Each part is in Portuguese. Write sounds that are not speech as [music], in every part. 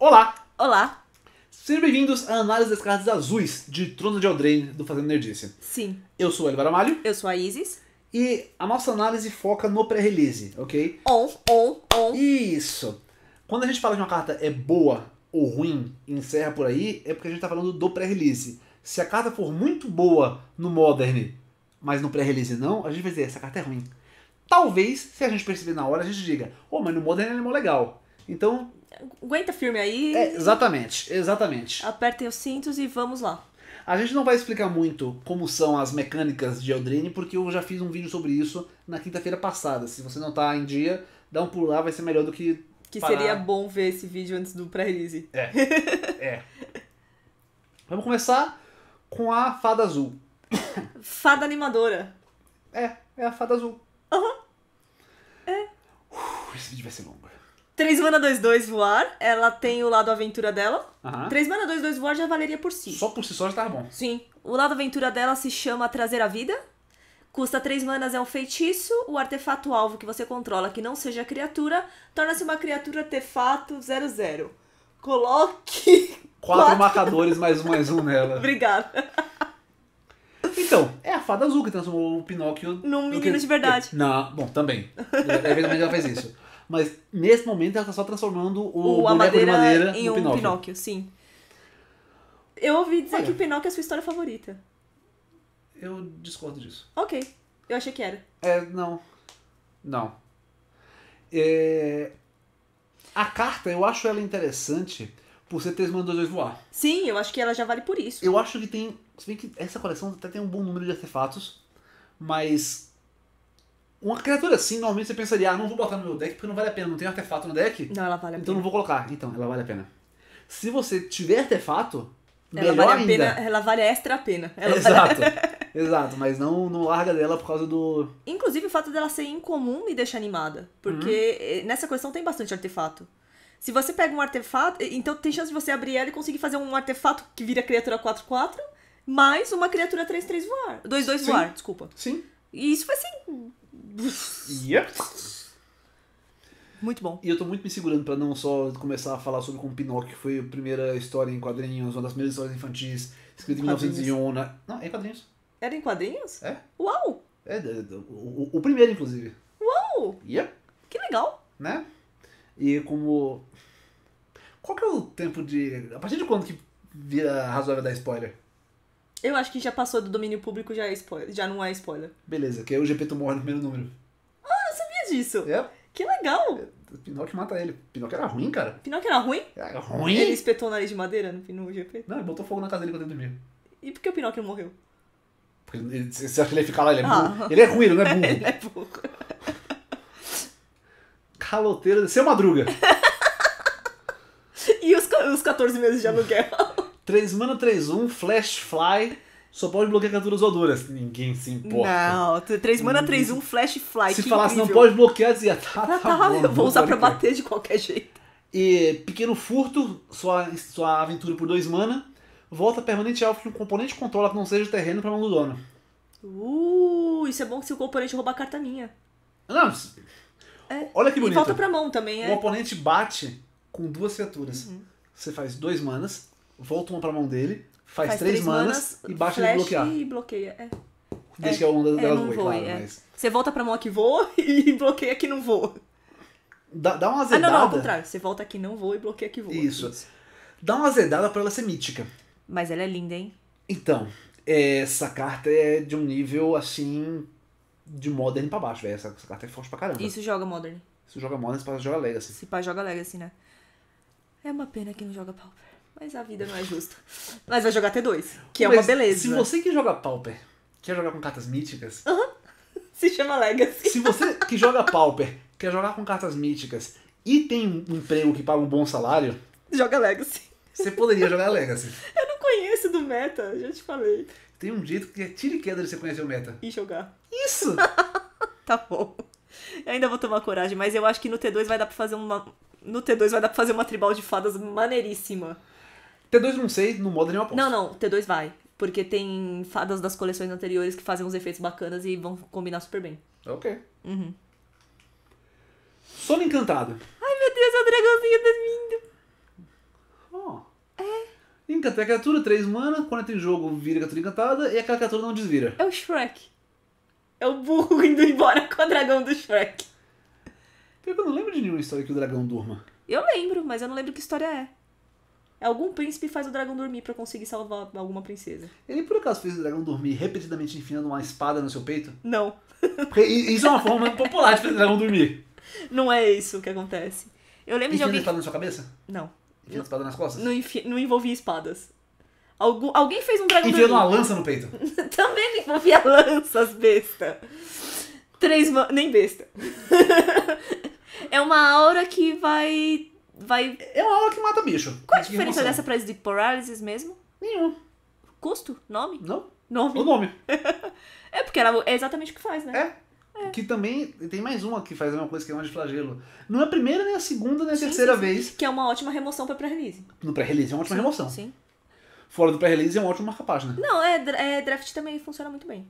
Olá! Olá! Sejam bem-vindos à análise das cartas azuis de Trono de Eldraine do Fazendo Nerdice. Sim. Eu sou o Elvaro Amalho. Eu sou a Isis. E a nossa análise foca no pré-release, ok? On, on, on. Isso! Quando a gente fala que uma carta é boa ou ruim, encerra por aí, é porque a gente tá falando do pré-release. Se a carta for muito boa no Modern, mas no pré-release não, a gente vai dizer, essa carta é ruim. Talvez, se a gente perceber na hora, a gente diga, oh, mas no Modern ele é mó legal. Então, aguenta firme aí. É, exatamente, exatamente. Apertem os cintos e vamos lá. A gente não vai explicar muito como são as mecânicas de Eldrine, porque eu já fiz um vídeo sobre isso na quinta-feira passada. Se você não tá em dia, dá um pulo lá, vai ser melhor do que. Que parar. seria bom ver esse vídeo antes do pré-release. É. é. Vamos começar com a fada azul. Fada animadora. É, é a fada azul. Aham. Uhum. É. Uf, esse vídeo vai ser longo. 3 mana 2, 2 voar. Ela tem o lado aventura dela. Aham. 3 mana 2, 2 voar já valeria por si. Só por si só já tá bom. Sim. O lado aventura dela se chama Trazer a Vida. Custa 3 manas, é um feitiço. O artefato alvo que você controla, que não seja criatura, torna-se uma criatura artefato 00. Coloque. [laughs] Quatro, marcadores mais um mais um nela. [laughs] Obrigada. Então, é a fada azul que transformou o Pinóquio. Num menino que- de verdade. Na... Bom, também. Eventualmente é, é ela fez isso. Mas nesse momento ela tá só transformando o, o boneco de madeira em um Pinóquio. Pinóquio. sim. Eu ouvi dizer Olha. que o Pinóquio é a sua história favorita. Eu discordo disso. Ok. Eu achei que era. É, não. Não. É... A carta, eu acho ela interessante por ser três dois voar. Sim, eu acho que ela já vale por isso. Eu acho que tem. Se bem que essa coleção até tem um bom número de artefatos, mas uma criatura assim, normalmente você pensaria, ah, não vou botar no meu deck porque não vale a pena, não tem artefato no deck. Não, ela vale a Então não vou colocar. Então, ela vale a pena. Se você tiver artefato, ela melhor vale a ainda. pena, ela vale a extra pena. Ela Exato. [laughs] Exato, mas não, não larga dela por causa do. Inclusive o fato dela ser incomum me deixa animada. Porque uhum. eh, nessa questão tem bastante artefato. Se você pega um artefato, eh, então tem chance de você abrir ela e conseguir fazer um artefato que vira criatura 4-4, mais uma criatura 3-3 voar. 2-2 voar, desculpa. Sim. E isso vai ser yep. Muito bom. E eu tô muito me segurando para não só começar a falar sobre como Pinóquio foi a primeira história em quadrinhos, uma das primeiras histórias infantis, escrita em 1901. Na... Não, é em quadrinhos. Era em quadrinhos? É. Uau! É, é, é o, o, primeiro, inclusive. Uau! Yep. Que legal! Né? E como. Qual que é o tempo de. A partir de quando que vira razoável dar spoiler? Eu acho que já passou do domínio público, já, é spoiler, já não é spoiler. Beleza, que aí o GP morre no primeiro número. Ah, eu sabia disso. É? Que legal. É, Pinóquio mata ele. Pinóquio era ruim, cara. Pinóquio era ruim? Era ruim? Ele espetou o nariz de madeira no, no GP? Não, ele botou fogo na casa dele quando ele dormia. E por que o Pinóquio morreu? Porque ele, você acha que ele ia ficar lá? Ele é ah. burro. Ele é ruim, ele não é [laughs] burro. ele é burro. Caloteiro. Seu Madruga. [laughs] e os, os 14 meses de aluguel? [laughs] 3 mana 3 1, Flash Fly. Só pode bloquear criaturas voadoras. Ninguém se importa. Não, 3 mana, 3, 1, flash fly. Se falasse assim, incrível. não pode bloquear, dizia, tá, tá, tá, tá bom, eu vou usar pra bater de qualquer jeito. E pequeno furto, sua, sua aventura por 2 mana. Volta permanente alvo que um componente controla que não seja terreno pra mão do dono. Uh, isso é bom se o componente roubar a carta minha. Não, é. olha que bonito. E volta pra mão também, é. O oponente bate com duas criaturas. Uhum. Você faz dois manas, volta uma pra mão dele, faz, faz três, três, manas, manas e baixa ele bloquear. E bloqueia, é. Deixa é, que a onda é, dela é, voe, claro, é. mas... Você volta pra mão aqui voa [laughs] e bloqueia que não voa. Dá, dá uma azedada. Ah, não, não, ao contrário. Você volta aqui não voa e bloqueia que voa. Isso. Isso. Dá uma azedada pra ela ser mítica. Mas ela é linda, hein? Então, essa carta é de um nível, assim, de Modern pra baixo, velho. Essa, essa, carta é forte pra caramba. Isso joga Modern. Isso joga Modern, se pá joga Legacy. Se pá joga Legacy, né? É uma pena que não joga Pauper. Mas a vida não é justa. Mas vai jogar T2, que Mas é uma beleza. Se você que joga Pauper quer jogar com cartas míticas. Uhum. [laughs] Se chama Legacy. Se você que joga Pauper quer jogar com cartas míticas e tem um emprego que paga um bom salário. Joga Legacy. Você poderia jogar Legacy. [laughs] Eu não conheço do meta, já te falei. Tem um jeito que é tira e queda de você conhecer o meta. E jogar. Isso! [laughs] tá bom. Eu ainda vou tomar coragem, mas eu acho que no T2 vai dar pra fazer uma. No T2 vai dar pra fazer uma tribal de fadas maneiríssima. T2 não sei, não moda nenhuma aposta. Não, não, T2 vai. Porque tem fadas das coleções anteriores que fazem uns efeitos bacanas e vão combinar super bem. Ok. Uhum. Sono Encantado. Ai meu Deus, é o dragãozinho dormindo. Oh. É. Encanta, a é criatura 3 mana, quando entra em jogo vira a criatura encantada e aquela criatura não desvira. É o Shrek. É o burro [laughs] indo embora com o dragão do Shrek. eu não lembro de nenhuma história que o dragão durma. Eu lembro, mas eu não lembro que história é. Algum príncipe faz o dragão dormir para conseguir salvar alguma princesa. Ele por acaso fez o dragão dormir repetidamente enfiando uma espada no seu peito? Não. Porque isso é uma forma [laughs] popular de fazer o dragão dormir. Não é isso que acontece. Eu lembro enfiando de alguém. espada na sua cabeça? Não. Enfiando espada nas costas? Não, enfi... não envolvia espadas. Algu Alguém fez um dragão enfiando dormir. Enfiando uma lança no peito? [laughs] Também não envolvia lanças, besta. Três. mãos, Nem besta. [laughs] é uma aura que vai vai. É uma aula que mata bicho. Qual a diferença dessa pra Sleep Paralysis mesmo? Nenhum. Custo? Nome? Não. Nome? O nome. [laughs] é porque ela é exatamente o que faz, né? É. É. Que também tem mais uma que faz a mesma coisa que é uma de flagelo. Não é a primeira, nem a segunda, nem a sim, terceira sim, vez. Que é uma ótima remoção pra pré-release. No pré-release é uma ótima remoção. Sim. Fora do pré-release é um ótimo marca-página. Não, é, é, draft também funciona muito bem.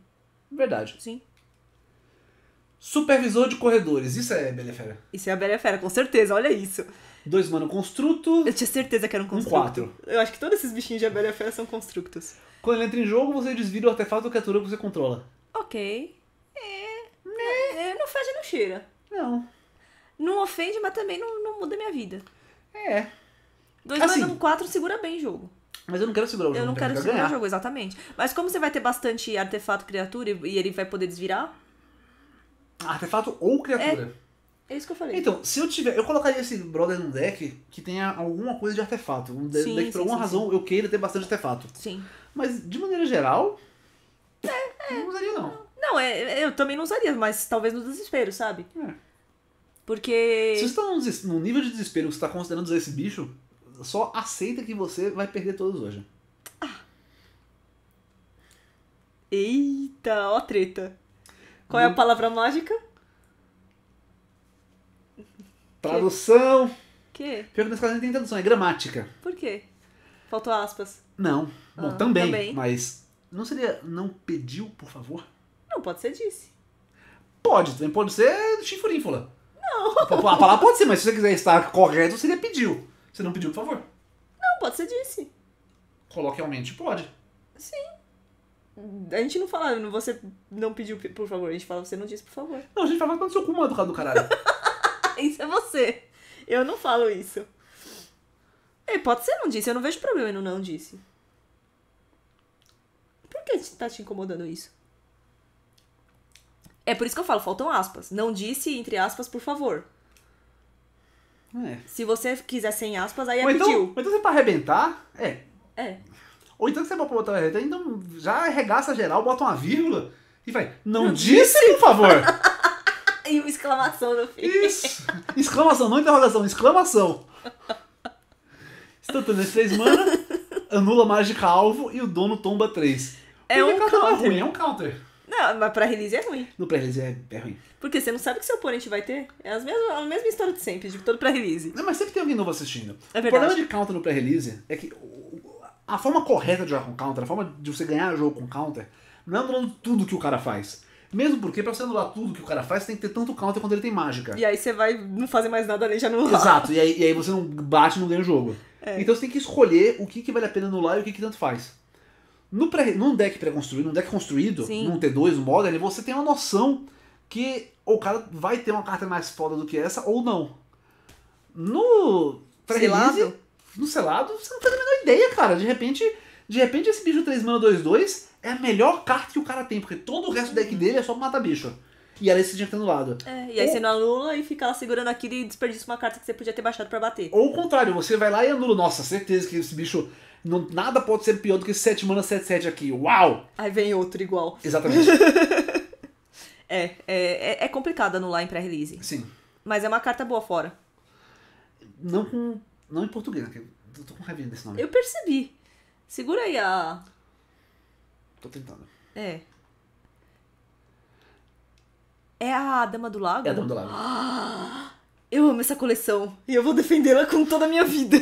Verdade. Sim. Supervisor de corredores, isso é Bela Fera. Isso é a Bela Fera, com certeza, olha isso. Dois mano construto. Eu tinha certeza que era um construto. Um quatro. Eu acho que todos esses bichinhos de abelha fera são constructos. Quando ele entra em jogo, você desvira o artefato ou criatura que você controla. Ok. É, né? é, não faz e não cheira. Não. Não ofende, mas também não, não muda minha vida. É. Dois assim, mais um quatro segura bem o jogo. Mas eu não quero segurar o jogo. Eu não quero, quero segurar ganhar. o jogo, exatamente. Mas como você vai ter bastante artefato criatura e ele vai poder desvirar? Artefato ou criatura. É. É isso que eu falei. Então, se eu tiver. Eu colocaria esse brother num deck que tenha alguma coisa de artefato. Um sim, deck, por alguma sim, razão, eu queira ter bastante artefato. Sim. Mas, de maneira geral. É, é. Não usaria, não. Não, é, é eu também não usaria, mas talvez no desespero, sabe? É. Porque. Se você tá num, nível de desespero que você tá considerando usar esse bicho, só aceita que você vai perder todos hoje. Ah. Eita, ó treta. Qual é a palavra mágica? Tradução. Que? Pior que nas casas não tem tradução, é gramática. Por quê? Faltou aspas. Não. Bom, ah, também, também, Mas não seria não pediu, por favor? Não, pode ser disse. Pode, também pode ser chifurínfula. Não. A palavra pode ser, mas se você quiser estar correto, seria pediu. Você não pediu, por favor? Não, pode ser disse. Coloquialmente pode. Sim. A gente não fala, você não pediu, por favor. A gente fala, você não disse, por favor. Não, a gente fala, mas seu cu manda do caralho. [laughs] [laughs] isso é você. Eu não falo isso. e pode ser não disse, eu não vejo problema no não disse. Por que tá te incomodando isso? É por isso que eu falo, faltam aspas. Não disse, entre aspas, por favor. É. Se você quiser sem aspas, aí é ou é então, pediu. Ou então você é pra arrebentar, é. É. Ou então você é pra botar arrebentar, então já arregaça geral, bota uma vírgula e vai. Não, não disse, disse, por favor! [laughs] E uma exclamação no fim. Isso! Exclamação, não interrogação, exclamação. Instantânea de 3 mana, anula mágica alvo e o dono tomba 3. É, é um counter. É ruim, é um counter. Não, mas pra release é ruim. No pré-release é, é ruim. Porque você não sabe o que seu oponente vai ter. É as mesmas, a mesma história de sempre, de tipo, todo pré-release. Não, mas sempre tem alguém novo assistindo. É verdade. O problema de counter no pré-release é que a forma correta de jogar com counter, a forma de você ganhar jogo com counter, não é anulando tudo que o cara faz. Mesmo porque pra você anular tudo que o cara faz, você tem que ter tanto counter quanto ele tem mágica. E aí você vai não fazer mais nada além de anular. Exato, e aí, e aí você não bate e não ganha o jogo. É. Então você tem que escolher o que, que vale a pena anular e o que, que tanto faz. No pré, num deck pré-construído, num deck construído, Sim. num T2, no Modern, você tem uma noção que o cara vai ter uma carta mais foda do que essa ou não. No pré-release, no selado, você não tem a menor ideia, cara. De repente, de repente esse bicho 3 mana 2-2 é a melhor carta que o cara tem, porque todo o resto do deck dele é só matar bicho. E ela é se adiantando tá do lado. É, e aí ou... você não anula e fica lá segurando aquilo e desperdiça uma carta que você podia ter baixado para bater. Ou o contrário, você vai lá e anula. Nossa, certeza que esse bicho. Não, nada pode ser pior do que esse 7 mana 7-7 aqui. Uau! Aí vem outro igual. Exatamente. [laughs] É, é, é, é complicado anular em pré-release. Sim. Mas é uma carta boa fora. Não com. Não em português, né? tô com raiva desse nome. Eu percebi. Segura aí a. Tô tentando. É. É a Dama do Lago? É a Dama do Lago. Ah, [gasps] eu amo essa coleção. E eu vou defendê-la com toda a minha vida.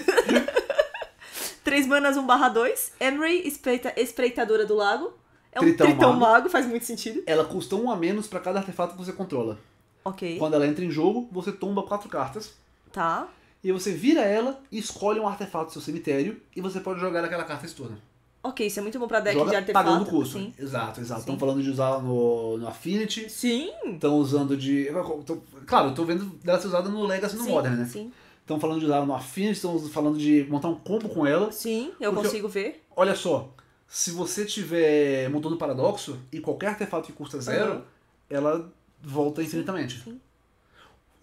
[laughs] Três manas 1 barra 2. Emery, espreita, espreitadora do lago. É um tritão, tritão mago. mago. faz muito sentido. Ela custa um a menos para cada artefato que você controla. Ok. Quando ela entra em jogo, você tomba quatro cartas. Tá. E você vira ela e escolhe um artefato do seu cemitério. E você pode jogar aquela carta externa ok, isso é muito bom pra deck Joga de artefato. pagando o custo. Sim. Exato, exato. Estão falando de usar no, no Affinity. Sim. Estão usando de... Tô, claro, eu tô vendo dela ser usada no Legacy e no sim, Modern, né? Sim, Estão falando de usar no Affinity, estão falando de montar um combo com ela. Sim, eu consigo ver. Olha só, se você tiver montando paradoxo e qualquer artefato que custa zero, uhum. ela volta sim, infinitamente. Sim.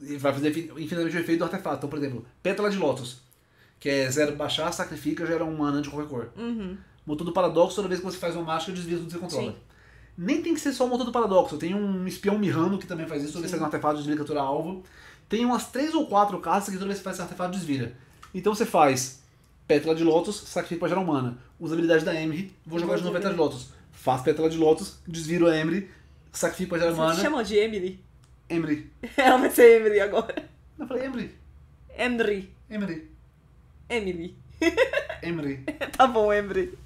E vai fazer infinitamente o efeito do artefato. Então, por exemplo, Pétala de Lotus, que é zero baixar, sacrifica, gera um mana de qualquer cor. Uhum motor do paradoxo, toda vez que você faz uma mágica, desvia tudo que você controla. Sim. Nem tem que ser só o motor do paradoxo. Tem um espião mirrando que também faz isso, toda vez que faz um artefato, desvia captura alvo. Tem umas três ou quatro cartas que toda vez que faz um artefato, desvira. Então você faz Pétala de Lotus, sacrifica pra gerar humana. Usa habilidade da Emry, vou jogar de novo Pétala de Lotus. Faz Pétala de Lotus, desvira a Emry, sacrifica pra gerar humana. Você chama de Emily? Emry. [laughs] Ela vai ser Emily agora. Não, eu falei Emry. Emry. Emry. Emily. [laughs] Emry. tá bom, Emry.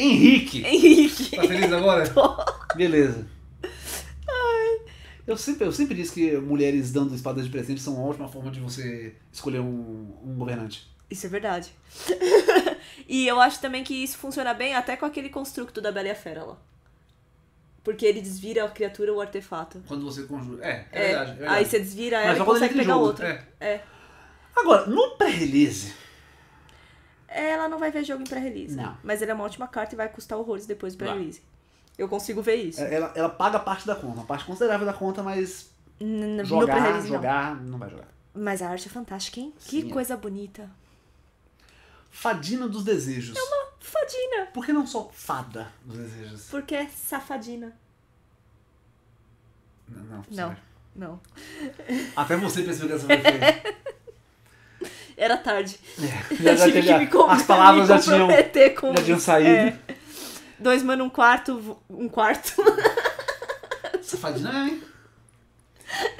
Henrique. Henrique. Tá feliz agora? [laughs] Tô. Beleza. Ai. Eu sempre, eu sempre disse que mulheres dando espadas de presente são uma ótima forma de você escolher um, um governante. Isso é verdade. [laughs] e eu acho também que isso funciona bem até com aquele construto da Bela e a Fera lá. Porque ele desvira a criatura ou o artefato. Quando você conjura. É, é, é verdade, é verdade. Aí você desvira ela Mas e consegue pegar jogo. outro. É. é. Agora, no pré-release ela não vai ver jogo em pré-release. Não. Mas ele é uma ótima carta e vai custar horrores depois do pré-release. Eu consigo ver isso. Ela, ela paga parte da conta, uma parte considerável da conta, mas. N jogar, jogar, não. não. vai jogar. Mas a arte é fantástica, hein? Sim, que é. coisa bonita. Fadina dos desejos. É uma fadina. Por que não só fada dos desejos? Porque é safadina. Não, não. Não. não. Até você percebeu que essa foi [laughs] era tarde. É, [laughs] já, já tive que me As palavras já tinham, com, já tinham saído. É, dois mano, um quarto, um quarto. [laughs] Safadinha né, hein?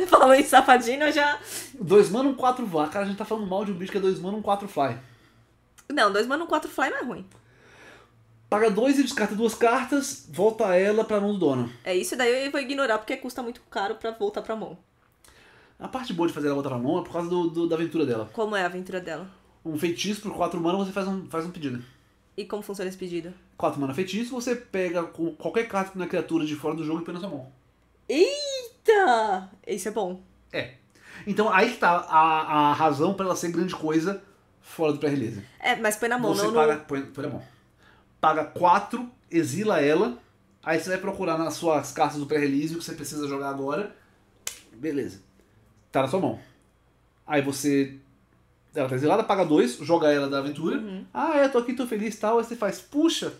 Falando em safadinho, já. Dois mano, um quatro fly. Cara, a gente tá falando mal de um bicho que é dois mano, um quatro fly. Não, dois mano, um quatro fly não é ruim. Paga dois e descarta duas cartas, volta ela pra mão do dono. É isso, daí eu vou ignorar porque custa muito caro pra voltar pra mão. A parte boa de fazer ela botar na mão é por causa do, do, da aventura dela. Como é a aventura dela? Um feitiço por quatro manas você faz um, faz um pedido. E como funciona esse pedido? Quatro mana feitiço, você pega qualquer carta na criatura de fora do jogo e põe na sua mão. Eita! Isso é bom. É. Então aí que tá a, a razão para ela ser grande coisa fora do pré-release. É, mas põe na mão, você não paga, no... põe, põe na mão. Paga quatro, exila ela, aí você vai procurar nas suas cartas do pré-release o que você precisa jogar agora. Beleza tá na sua mão. Aí você. Ela tá exilada, paga dois, joga ela da aventura. Uhum. Ah, é, tô aqui, tô feliz tal. Aí você faz, puxa!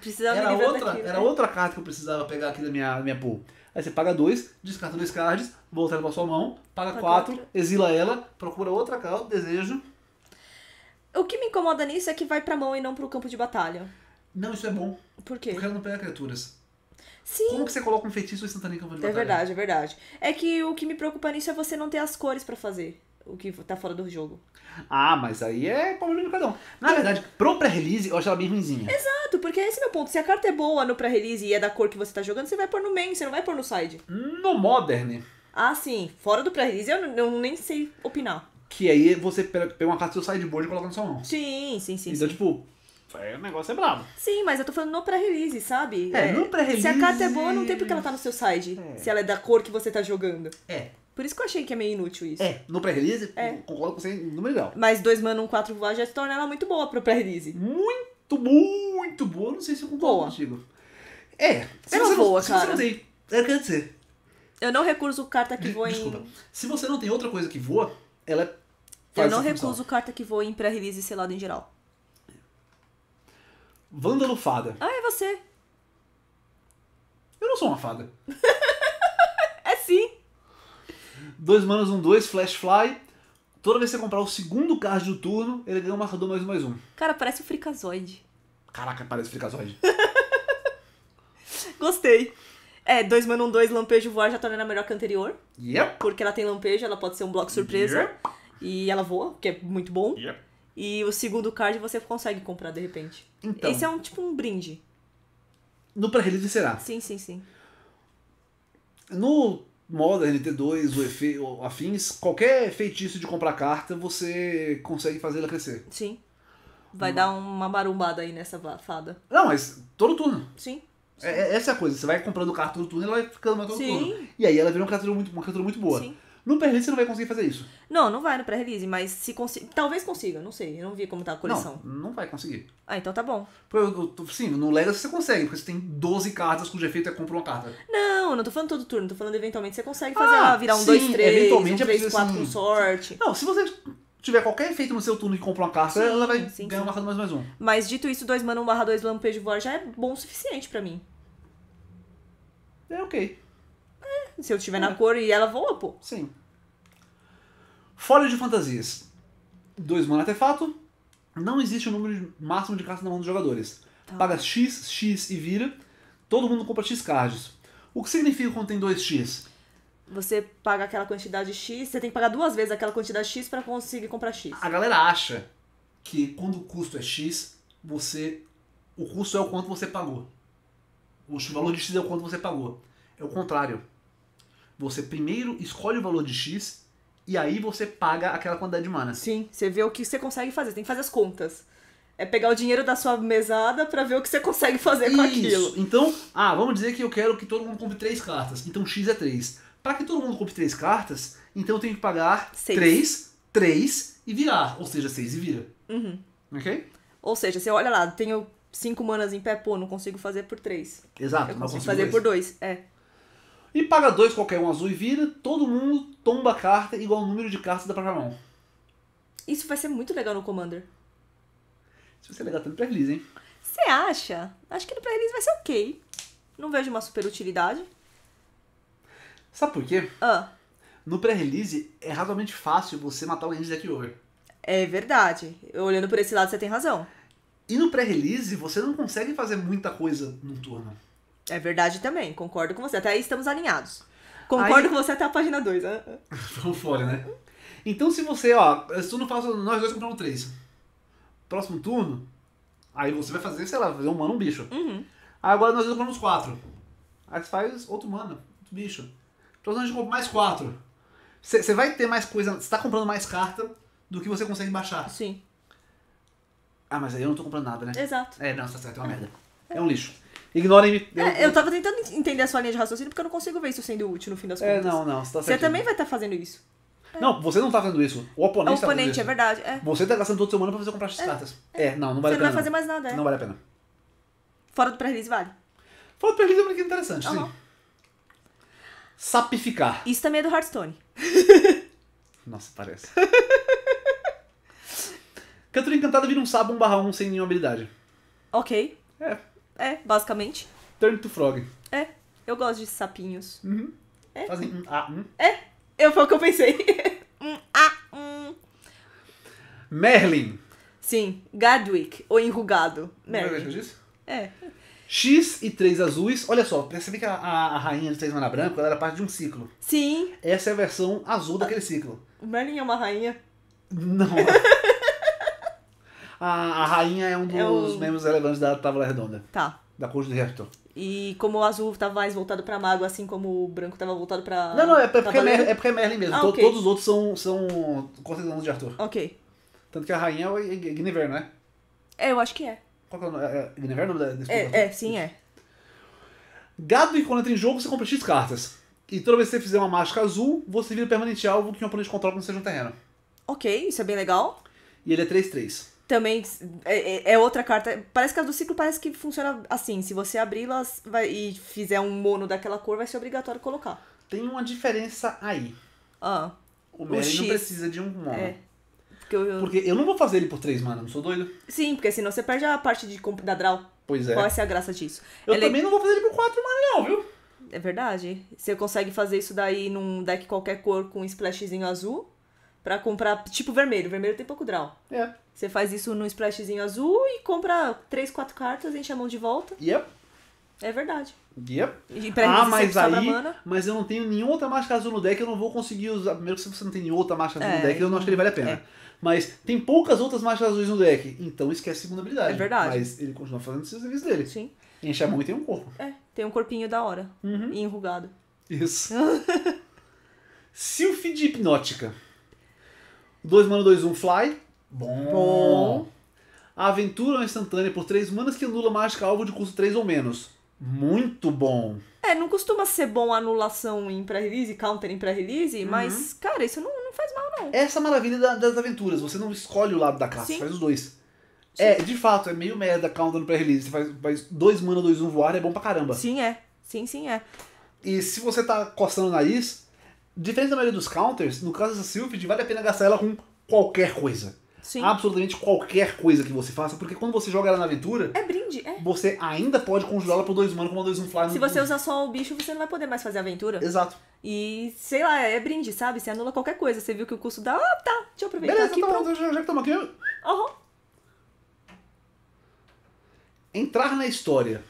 Precisava era outra, daqui, né? era outra carta que eu precisava pegar aqui da minha, minha pool. Aí você paga dois, descarta dois cards, volta ela pra sua mão, paga, paga quatro, outra. exila ela, procura outra carta, desejo. O que me incomoda nisso é que vai pra mão e não pro campo de batalha. Não, isso é bom. Por quê? Porque ela não pega criaturas. Sim. Como que você coloca um feitiço instantâneo em campo de é batalha? É verdade, é verdade. É que o que me preocupa nisso é você não ter as cores para fazer o que tá fora do jogo. Ah, mas aí é problema do cada um. Na verdade, pro pré-release eu acho ela bem ruimzinha. Exato, porque esse é meu ponto. Se a carta é boa no pré-release e é da cor que você tá jogando, você vai pôr no main, você não vai pôr no side. No Modern. Ah, sim. Fora do pré-release eu, eu nem sei opinar. Que aí você pega uma carta do sideboard e coloca na sua mão. Sim, sim, sim. Então, sim. tipo, é, o negócio é brabo. Sim, mas eu tô falando no pré-release, sabe? É, é, no pré-release. Se a carta é boa, não tem porque ela tá no seu side. É. Se ela é da cor que você tá jogando. É. Por isso que eu achei que é meio inútil isso. É, no pré-release, é. concordo com você no número legal. Mas 2 mana, um, quatro voar já se torna ela muito boa pro pré-release. Muito, muito boa. Não sei se eu concordo boa. contigo. É. Se ela você boa, não, cara. Se você não tem. É, quer dizer. Eu não recuso carta que voa em. Desculpa. Se você não tem outra coisa que voa, ela é. Eu não recuso função. carta que voa em pré-release selado em geral. Vândalo fada. Ah, é você. Eu não sou uma fada. [laughs] é sim. Dois manos, um, dois, flash fly. Toda vez que você comprar o segundo card do turno, ele ganha um marcador mais um, mais um. Cara, parece o um Frikazoid. Caraca, parece o um Frikazoid. [laughs] Gostei. É, 2 manos 1, 2, lampejo voar já torna tá melhor que a anterior. Yep. Porque ela tem lampejo, ela pode ser um bloco surpresa. Yep. E ela voa, que é muito bom. Yep. E o segundo card você consegue comprar de repente. Então, Esse é um tipo um brinde. No pré-release será. Sim, sim, sim. No modo NT2, o efe, o afins, qualquer feitiço de comprar carta, você consegue fazer ela crescer. Sim. Vai hum. dar uma marumbada aí nessa fada. Não, mas todo turno. Sim. sim. É, é, essa é a coisa. Você vai comprando carta todo turno e ela vai ficando mais todo sim. turno. E aí ela vira uma criatura muito, uma criatura muito boa. Sim. No pré-release você não vai conseguir fazer isso. Não, não vai no pré-release, mas se consi... talvez consiga, não sei. Eu não vi como tá a coleção. Não, não vai conseguir. Ah, então tá bom. Sim, no Legacy você consegue, porque você tem 12 cartas cujo efeito é compra uma carta. Não, não tô falando todo turno, tô falando eventualmente você consegue fazer, ah, ah virar um 2, 3, eventualmente um 3, 4 assim, com sorte. Não, se você tiver qualquer efeito no seu turno que compra uma carta, sim, ela vai sim, ganhar uma carta mais, mais um. Mas dito isso, 2 mana 1 barra 2 Lampejo Voar já é bom o suficiente pra mim. É ok se eu tiver é. na cor e ela voa, pô. Sim. Folha de fantasias. Dois mana artefato. Não existe o um número máximo de cartas na mão dos jogadores. Tá. Paga X, X e vira. Todo mundo compra X cards. O que significa quando tem dois x Você paga aquela quantidade X, você tem que pagar duas vezes aquela quantidade X para conseguir comprar X. A galera acha que quando o custo é X, você. O custo é o quanto você pagou. O valor de X é o quanto você pagou. É o contrário. Você primeiro escolhe o valor de X e aí você paga aquela quantidade de mana. Sim, você vê o que você consegue fazer, tem que fazer as contas. É pegar o dinheiro da sua mesada para ver o que você consegue fazer Isso. com aquilo. Então, ah, vamos dizer que eu quero que todo mundo compre três cartas. Então X é 3. Para que todo mundo compre três cartas, então eu tenho que pagar seis. 3, 3 e virar. Ou seja, 6 e vira. Uhum. Ok? Ou seja, você olha lá, tenho 5 manas em pé, pô, não consigo fazer por 3. Exato, eu consigo, consigo fazer dois. por 2. É. E paga dois qualquer um azul e vira, todo mundo tomba a carta igual o número de cartas da própria mão. Isso vai ser muito legal no Commander. Isso vai ser legal até no pré-release, hein? Você acha? Acho que no pré-release vai ser ok. Não vejo uma super utilidade. Sabe por quê? Ah. No pré-release é razoavelmente fácil você matar alguém de deck over. É verdade. Olhando por esse lado, você tem razão. E no pré-release, você não consegue fazer muita coisa no turno. É verdade também, concordo com você. Até aí estamos alinhados. Concordo aí... com você até a página 2. Vamos né? [laughs] fora, né? Então se você, ó, esse turno faz, nós dois compramos três. Próximo turno, aí você vai fazer, sei lá, fazer um humano, um bicho. Uhum. Agora nós dois compramos quatro. Aí você faz outro humano, outro bicho. a gente compra mais quatro. Você vai ter mais coisa, você tá comprando mais carta do que você consegue baixar. Sim. Ah, mas aí eu não tô comprando nada, né? Exato. É, não, tá certo, é uma é. merda. É um lixo. Ignorem-me. É, eu, é, eu tava tentando entender a sua linha de raciocínio porque eu não consigo ver isso sendo útil no fim das é, contas. É, não, não, você tá Você também vai estar tá fazendo isso. É. Não, você não tá fazendo isso. O oponente, tá o oponente tá é verdade. É. Você tá gastando todo seu mana pra fazer comprar X é, cartas. É. não, não vale você a pena. Você não vai fazer mais nada, é. Não vale a pena. Fora do pré-release vale. Fora do pré-release é uma coisa interessante, uhum. sim. Sapificar. Isso também é do Hearthstone. [laughs] Nossa, parece. Cantor Encantada vira um sabo 1 barra 1 sem nenhuma habilidade. Ok. É. É, basicamente. Turn to Frog. É. Eu gosto de sapinhos. Uhum. É. Fazem um a um. É. Eu, foi o que eu pensei. [laughs] um a um. Merlin. Sim. Gadwick, ou enrugado. Merlin. Não é disse? É. X e três azuis. Olha só, percebe que a, a, a rainha de três mana branco ela era parte de um ciclo. Sim. Essa é a versão azul daquele ciclo. O Merlin é uma rainha. Não. [laughs] a, a rainha é um é dos é o... membros relevantes da tábua Redonda. Tá. Da Corte de Heston. E como o azul tava tá mais voltado pra mago, assim como o branco tava voltado pra. Não, não, é, é porque, é, é porque é Merlin mesmo. Ah, okay. Todos os outros são, são conciderados de Arthur. Ok. Tanto que a rainha é Guinevere, não é? É, eu acho que é. Qual que é o nome? É Guinevere é o nome desse é, é, sim, é. Gado e quando entra em jogo, você compra X cartas. E toda vez que você fizer uma mágica azul, você vira permanente alvo que um oponente controla quando seja um terreno. Ok, isso é bem legal. E ele é 3-3 também é, é, é, outra carta. Parece que as do ciclo parece que funciona assim. Se você abri-las e fizer um mono daquela cor, vai ser obrigatório colocar. Tem uma diferença aí. Ah. O Merlin não precisa de um mono. É. Porque eu, eu... porque eu não vou fazer ele por 3 mana, não sou doido. Sim, porque senão você perde a parte de da draw. Pois é. Qual é a graça disso? Eu é também não vou fazer ele por 4 mana, não, viu? É verdade. Você consegue fazer isso daí num deck qualquer cor com um splashzinho azul pra comprar tipo vermelho. Vermelho tem pouco draw. É. Você faz isso num splashzinho azul e compra três, quatro cartas, enche a mão de volta. Yep. É verdade. Yep. E pra ah, mas aí, mas eu não tenho nenhuma outra máscara azul no deck, eu não vou conseguir usar. Primeiro que se você não tem nenhuma outra máscara azul é, no deck, eu não acho que ele vale a pena. É. Mas tem poucas outras máscaras azuis no deck, então esquece a segunda habilidade. É verdade. Mas ele continua fazendo os serviços dele. Sim. Enche a mão e tem um corpo. É, tem um corpinho da hora. Uhum. E enrugado. Isso. [laughs] Sylph de Hipnótica. 2 mana 2, 1 um Fly. Bom. Bom. A aventura é instantânea por três manas que anula mágica alvo de custo 3 ou menos. Muito bom. É, não costuma ser bom anulação em pré-release, counter em pré-release, uhum. mas, cara, isso não, não faz mal, não. Essa é maravilha da, das aventuras, você não escolhe o lado da classe, Sim. faz os dois. Sim. É, de fato, é meio merda counter no pré-release. Você faz, faz dois mana, dois um voar, é bom pra caramba. Sim, é. Sim, sim, é. E se você tá coçando o nariz, diferente da maioria dos counters, no caso dessa Sylphid, vale a pena gastar ela com qualquer coisa. Sim. absolutamente qualquer coisa que você faça, porque quando você joga ela na aventura. É brinde, é. Você ainda pode conjurá-la por dois humanos com uma dois um fly. Se você usar só o bicho, você não vai poder mais fazer a aventura. Exato. E, sei lá, é brinde, sabe? Você anula qualquer coisa. Você viu que o custo dá. Ah, tá, deixa eu aproveitar Beleza, aqui. Então, pronto já que estamos aqui. Uhum. Entrar na história.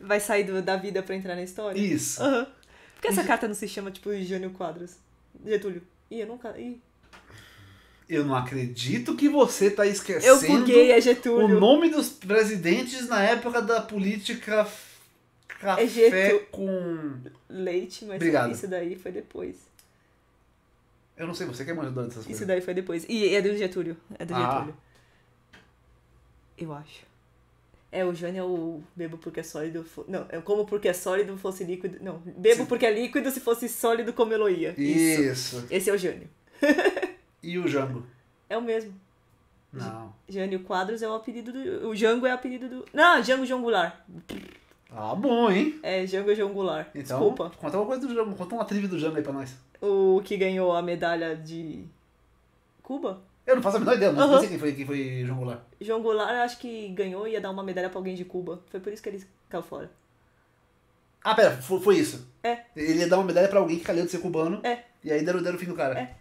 Vai sair do, da vida pra entrar na história? Isso. Uhum. Por que essa uhum. carta não se chama, tipo, Jânio Quadros? Getúlio. Ih, eu nunca. Ih. Eu não acredito que você está esquecendo. Eu buguei, é Getúlio. O nome dos presidentes na época da política café é Getú... com leite, mas Obrigado. isso daí foi depois. Eu não sei, você que é manjador dessas isso coisas. Isso daí foi depois. E é do Getúlio. É do ah. Getúlio. Eu acho. É, o Jânio é o bebo porque é sólido. Não, é como porque é sólido fosse líquido. Não, bebo Sim. porque é líquido, se fosse sólido, comeloia. Isso. isso. Esse é o Jânio. [laughs] E o Jango? É o mesmo. Não. Jânio Quadros é o apelido do. O Jango é o apelido do. Não, Jango Jongular. Ah, bom, hein? É, Jango Jongular. Então, Desculpa. Conta uma coisa do Jango, conta uma trivia do Jango aí pra nós. O que ganhou a medalha de. Cuba? Eu não faço a menor ideia, não uhum. sei quem foi, quem foi Jongular. Jongular, acho que ganhou e ia dar uma medalha pra alguém de Cuba. Foi por isso que ele caiu fora. Ah, pera, foi, foi isso. É. Ele ia dar uma medalha pra alguém que caiu de ser cubano. É. E aí deram, deram o fim do cara. É.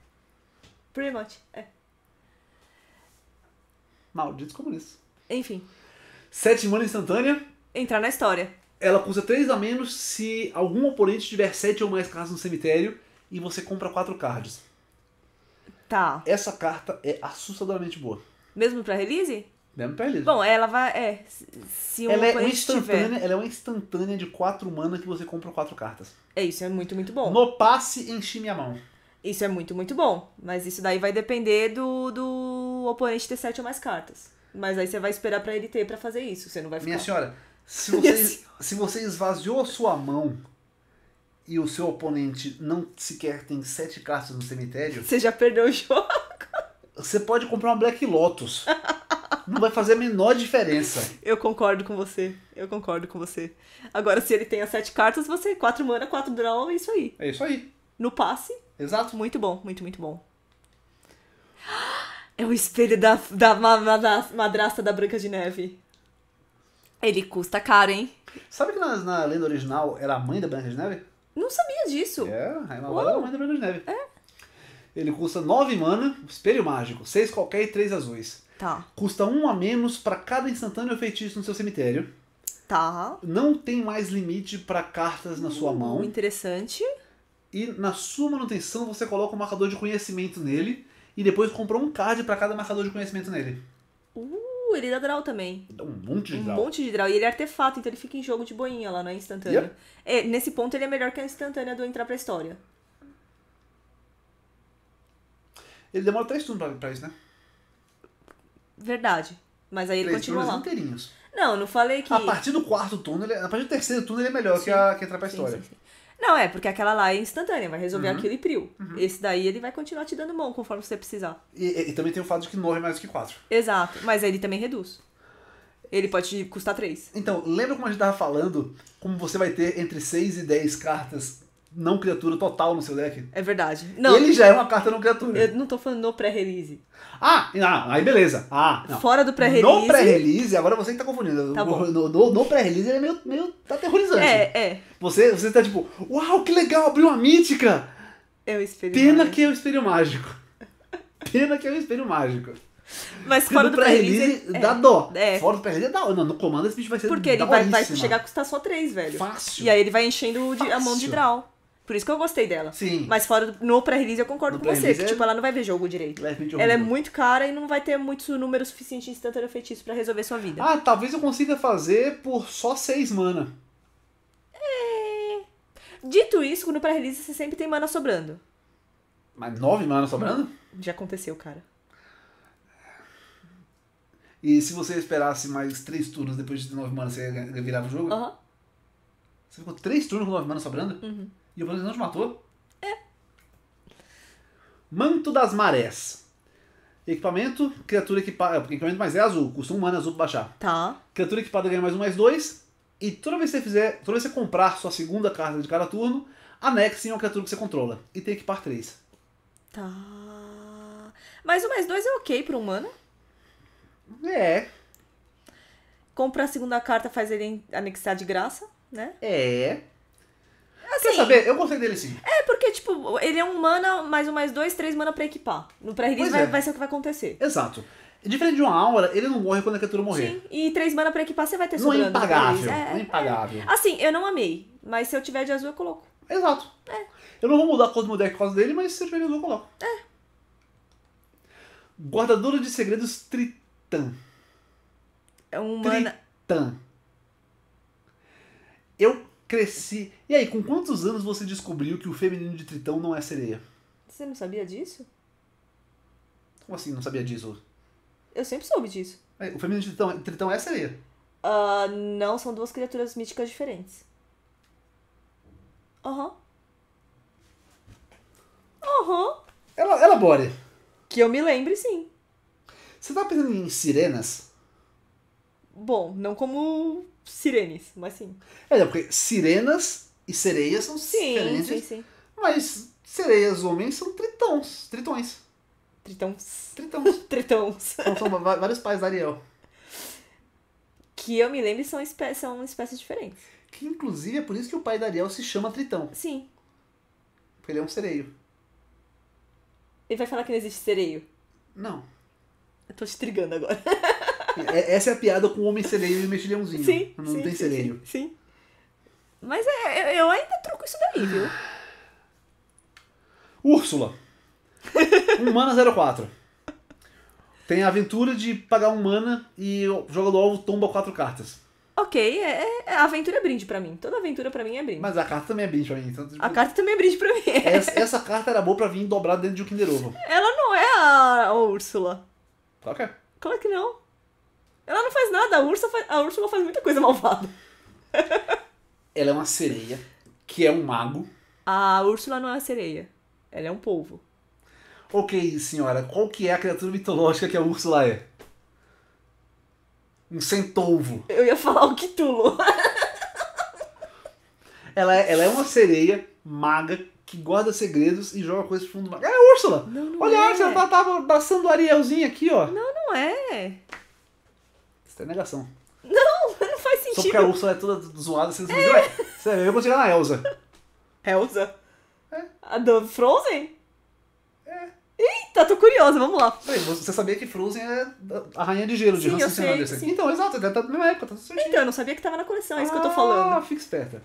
Pretty much, é. Malditos comunistas. Enfim. sete mana instantânea. Entrar na história. Ela custa três a menos se algum oponente tiver sete ou mais cartas no cemitério e você compra quatro cards. Tá. Essa carta é assustadoramente boa. Mesmo pra release? Mesmo pra release. Bom, ela vai. É. Se um ela, é uma instantânea, tiver... ela é uma instantânea de quatro mana que você compra quatro cartas. É isso, é muito, muito bom. No passe, enchi minha mão. Isso é muito, muito bom. Mas isso daí vai depender do, do oponente ter sete ou mais cartas. Mas aí você vai esperar para ele ter para fazer isso. Você não vai ficar. Minha senhora, se [laughs] você, senhora. se você esvaziou sua mão e o seu oponente não sequer tem sete cartas no cemitério. Você já perdeu o jogo. Você pode comprar uma Black Lotus. não vai fazer a menor diferença. Eu concordo com você. Eu concordo com você. Agora, se ele tem as sete cartas, você quatro mana, quatro draw, é isso aí. É isso aí. No passe, Exato. Muito bom, muito, muito bom. [gasps] É o espelho da, da, da madrasta da Branca de Neve. Ele custa caro, hein? Sabe que na, na lenda original era a mãe da Branca de Neve? Não sabia disso. É, a Imabala era a mãe da Branca de Neve. É. Ele custa 9 mana, espelho mágico, 6 qualquer e 3 azuis. Tá. Custa um a menos para cada instantâneo feitiço no seu cemitério. Tá. Não tem mais limite para cartas na sua hum, mão. Interessante e na sua manutenção você coloca um marcador de conhecimento nele e depois compra um card para cada marcador de conhecimento nele. Uh, ele dá draw também. Dá um monte de draw. Um monte de draw. E ele é artefato, então ele fica em jogo de boinha lá, não é instantâneo. É, nesse ponto ele é melhor que a instantânea do entrar pra história. Ele demora três turnos pra, pra isso, né? Verdade. Mas aí ele três continua lá. inteirinhos. Não, não falei que. A partir do quarto turno, ele, é, a partir do terceiro turno ele é melhor que, a, que entrar pra história. Sim, sim, sim. Não, é, porque aquela lá é instantânea, vai resolver uhum. aquilo e priu. Uhum. Esse daí ele vai continuar te dando mão conforme você precisar. E, e, também tem o fato de que morre é mais do que quatro. Exato, mas ele também reduz. Ele pode te custar três. Então, lembra como a gente tava falando, como você vai ter entre 6 e 10 cartas não criatura total no seu deck. É verdade. Não, ele já é uma carta não criatura. Eu não tô falando no pré-release. Ah, ah aí beleza. Ah, não. Fora do pré-release. No pré-release, agora você que tá confundindo. Tá no, no, no pré-release ele é meio, meio aterrorizante. É, é. Você, você tá tipo, uau, que legal, abriu uma mítica. É o espelho Pena mágico. que é o espelho mágico. [laughs] Pena que é o espelho mágico. Mas fora do, do pré-release é, dá dó. É. Fora do pré-release dá dó. Não, no comando esse bicho vai ser Porque ele vai, vai, chegar a custar só 3, velho. Fácil. E aí ele vai enchendo de, a mão de draw. Por isso que eu gostei dela. Sim. Mas fora do, no pré-release eu concordo no com você. Que, é tipo, ela não vai ver jogo direito. ela é muito cara e não vai ter muito número suficiente de instantâneo feitiço para resolver sua vida. Ah, talvez eu consiga fazer por só seis mana. É... Dito isso, no pré-release você sempre tem mana sobrando. Mas nove mana sobrando? Já aconteceu, cara. E se você esperasse mais três turnos depois de nove mana você virava o jogo? Aham. Uhum. Você ficou três turnos com nove mana sobrando? Uhum. E o planeta não te matou? É. Manto das Marés. Equipamento, criatura equipada. É, equipamento mais é azul, custa um mana é azul pra baixar. Tá. Criatura equipada ganha mais um, mais dois. E toda vez que você fizer. Toda vez que você comprar sua segunda carta de cada turno, anexe em uma criatura que você controla. E tem que equipar três. Tá. Mas o mais dois é ok pro um mana? É. comprar a segunda carta, faz ele anexar de graça, né? É. Assim, Quer saber? Eu gostei dele sim. É, porque, tipo, ele é um mana, mais um, mais dois, três mana pra equipar. No pré-release vai, é. vai ser o que vai acontecer. Exato. Diferente de uma aura, ele não morre quando a criatura morrer. Sim, e três mana pra equipar você vai ter não É impagável, é, não é, é, é. impagável. É. Assim, eu não amei, mas se eu tiver de azul eu coloco. Exato. É. Eu não vou mudar a cor do meu deck por causa dele, mas se eu tiver de azul eu coloco. É. Guardadora de Segredos Tritan. É um mana... Tritan. Eu cresci. E aí, com quantos anos você descobriu que o feminino de Tritão não é sereia? Você não sabia disso? Como assim, não sabia disso? Eu sempre soube disso. É, o feminino de Tritão, Tritão é sereia? Uh, não, são duas criaturas míticas diferentes. Aham. Uhum. Aham. Uhum. Ela, elabore. Que eu me lembre, sim. Você tá pensando em sirenas? Bom, não como sirenes, mas sim. É, não, porque sirenas e sereias são sim, diferentes. Sim, sim. Mas sereias homens são tritões. Tritões. Tritões. Tritões. [laughs] tritões. Então, são, são vários pais da Ariel. Que eu me lembro são, espé são espécies diferentes. Que inclusive é por isso que o pai da Ariel se chama Tritão. Sim. Porque ele é um sereio. Ele vai falar que não existe sereio. Não. Eu tô te intrigando agora. [laughs] É, essa é a piada com o homem sereio e o mexilhãozinho. Sim. Não sim, tem sim, sereio. Sim, sim. Mas é, eu ainda troco isso daí, viu? Úrsula. Humana [laughs] 04. Tem a aventura de pagar um mana e joga do alvo tomba quatro cartas. Ok, é, é, é, a aventura é brinde pra mim. Toda aventura pra mim é brinde. Mas a carta também é brinde pra mim. Então, tipo, a carta também é brinde pra mim. [laughs] essa, essa, carta era boa pra vir dobrada dentro de um Kinder Ovo. Ela não é a, a Úrsula. Qual que é? Claro que não. Ela não faz nada, a ursa faz, a Úrsula faz muita coisa malvada. [laughs] Ela é uma sereia, que é um mago. A Úrsula não é uma sereia, ela é um polvo. Ok, senhora, qual que é a criatura mitológica que a Úrsula é? Um centolvo. Eu ia falar o que [laughs] ela, é, ela é uma sereia maga que guarda segredos e joga coisas pro fundo do mar. É a Úrsula! Não, não Olha, é. a Úrsula tá, tá abraçando o Arielzinho aqui, ó. Não, não é. Isso é negação. Não, [laughs] não faz sentido. Só porque a Úrsula é toda zoada, você não é. você é. eu vou tirar na Elsa. Elsa? É. A do Frozen? É. Eita, tô curiosa, vamos lá. você sabia que Frozen é a rainha de gelo, de Sim, Hans Christian Andersen. Então, exato, deve estar tá na mesma época, tá certinho. Então, eu não sabia que tava na coleção, é isso que eu tô ah, falando. Ah, fica esperta.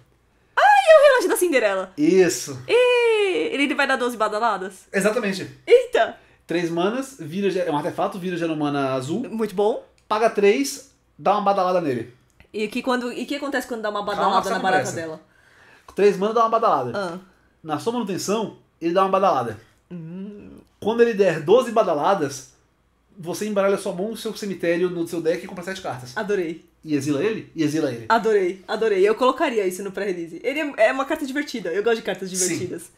Ah, e é o relógio da Cinderela? Isso. E ele vai dar 12 badaladas? Exatamente. Eita. Três manas, vira, é um artefato, vira geromana azul. Muito bom paga 3, dá uma badalada nele. E que quando e que acontece quando dá uma ah, badalada na barata dela? Três manda dá uma badalada. Ah. Na sua manutenção, ele dá uma badalada. Hum. Quando ele der 12 badaladas, você embaralha sua mão no seu cemitério, no seu deck e compra 7 cartas. Adorei. E exila ele? E exila ele. Adorei, adorei. Eu colocaria isso no pré-release. Ele é, é uma carta divertida. Eu gosto de cartas divertidas. Sim.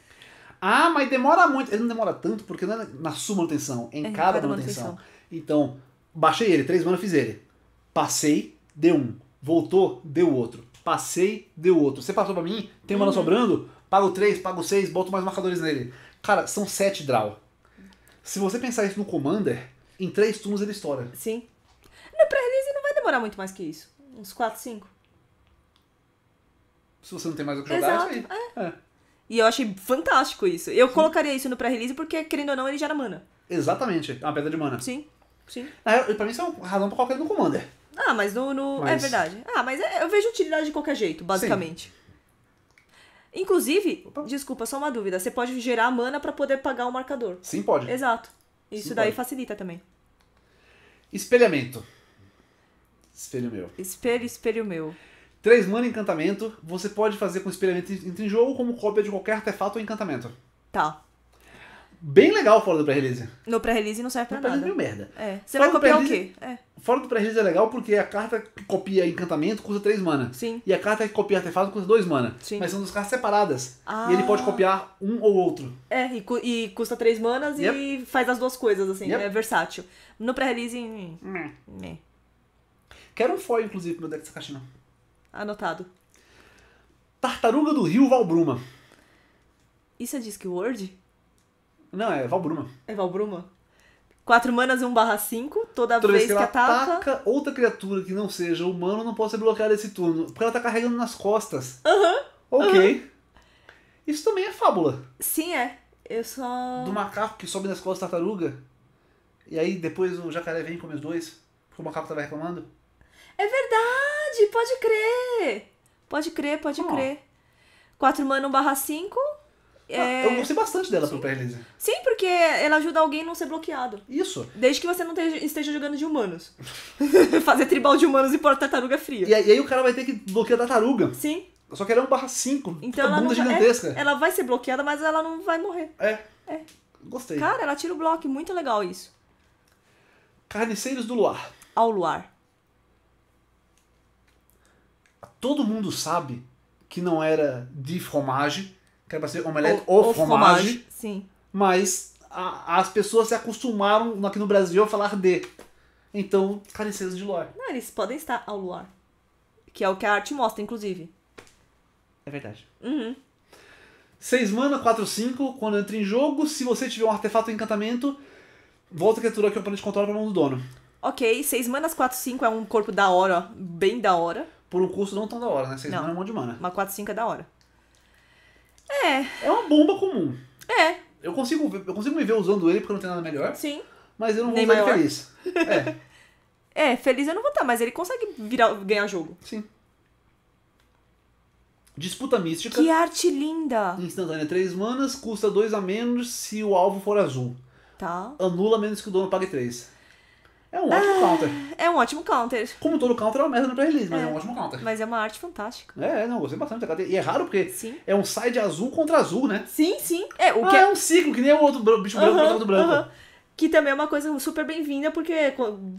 Ah, mas demora muito. Ele não demora tanto porque não é na sua manutenção, é em é cada, cada manutenção. manutenção. Então, baixei ele, 3 mana, fiz ele. Passei, deu um. Voltou, deu outro. Passei, deu outro. Você passou pra mim, tem uhum. mana sobrando, pago 3, pago 6, boto mais marcadores nele. Cara, são 7 draw. Se você pensar isso no Commander, em 3 turnos ele estoura. Sim. No pré-release não vai demorar muito mais que isso. Uns 4, 5. Se você não tem mais o que jogar, Exato. é isso aí. É. É. E eu achei fantástico isso. Eu Sim. colocaria isso no pré-release porque, querendo ou não, ele gera mana. Exatamente. É uma pedra de mana. Sim. Sim. É, pra mim, isso é uma razão pra qualquer um no Commander. Ah, mas no. no... É mas... É verdade. Ah, mas é, eu vejo utilidade de qualquer jeito, basicamente. Sim. Inclusive, Opa. desculpa, só uma dúvida. Você pode gerar mana para poder pagar o marcador. Sim, pode. Exato. Isso Sim, daí pode. facilita também. Espelhamento. Espelho meu. Espelho, espelho meu. Três mana encantamento. Você pode fazer com espelhamento entre em jogo como cópia de qualquer artefato ou encantamento. Tá bem legal fora do pré-release. No pré-release não serve pra no nada. No é pré-release merda. É. Você fora vai copiar o quê? É. Fora do pré-release é legal porque a carta que copia encantamento custa 3 mana. Sim. E a carta que copia artefato custa 2 mana. Sim. Mas são duas cartas separadas. Ah. E ele ah. pode copiar um ou outro. É, e, cu e custa 3 manas yep. e faz as duas coisas, assim. Yep. É versátil. No pré-release... Meh. Quero um foil, inclusive, pro meu deck dessa caixinha. Anotado. Tartaruga do Rio Valbruma. Isso é de Word não, é Valbruma. É Valbruma? Quatro manas e 1 barra 5, toda, toda vez, que, que ataca... ataca... outra criatura que não seja humano, não pode ser bloqueada esse turno. Porque ela tá carregando nas costas. Aham. Uhum, ok. Uhum. Isso também é fábula. Sim, é. Eu só. Do macaco que sobe nas costas da tartaruga. E aí depois o jacaré vem e come os dois. Porque o macaco tava reclamando. É verdade! Pode crer! Pode crer, pode oh. crer. 4 mana 1 barra 5, ah, é... Eu gostei bastante dela Sim. pro pré Sim, porque ela ajuda alguém a não ser bloqueado. Isso. Desde que você não esteja jogando de humanos. [laughs] Fazer tribal de humanos e pôr tartaruga fria. E aí, e aí, o cara vai ter que bloquear a tartaruga. Sim. Só que ela é um barra 5. Então ela bunda gigantesca. É, ela vai ser bloqueada, mas ela não vai morrer. É. É. Gostei. Cara, ela tira o bloco. Muito legal isso. Carniceiros do Luar. Ao Luar. Todo mundo sabe que não era de fromage que era ser omelete ou, ou fromage, fromage. Sim. Mas a, as pessoas se acostumaram aqui no Brasil a falar de. Então, careceram de lore. Não, eles podem estar ao luar. Que é o que a arte mostra, inclusive. É verdade. Uhum. 6 mana, 4, 5. Quando entra em jogo, se você tiver um artefato ou encantamento, volta a criatura que o oponente controla pra mão do dono. Ok, 6 manas, 4, 5 é um corpo da hora, ó. bem da hora. Por um custo não tão da hora, né? 6 mana é um monte de mana. Mas 4, 5 é da hora. É. É uma bomba comum. É. Eu consigo, eu consigo me ver usando ele porque não tem nada melhor. Sim. Mas eu não vou Nem usar feliz. É. [laughs] é, feliz eu não vou estar, mas ele consegue virar, ganhar jogo. Sim. Disputa mística. Que arte linda! Instantânea 3 manas, custa 2 a menos se o alvo for azul. Tá. Anula menos que o dono pague 3. É um ótimo ah, counter. É um ótimo counter. Como todo counter é uma merda no pré-release, mas é, é, um ótimo counter. Mas é uma arte fantástica. É, é não, gostei bastante da E é raro porque sim. é um side azul contra azul, né? Sim, sim. É, o ah, que é... é um ciclo, que nem o outro bicho branco uh -huh, contra outro branco. Uh -huh. Que também é uma coisa super bem-vinda, porque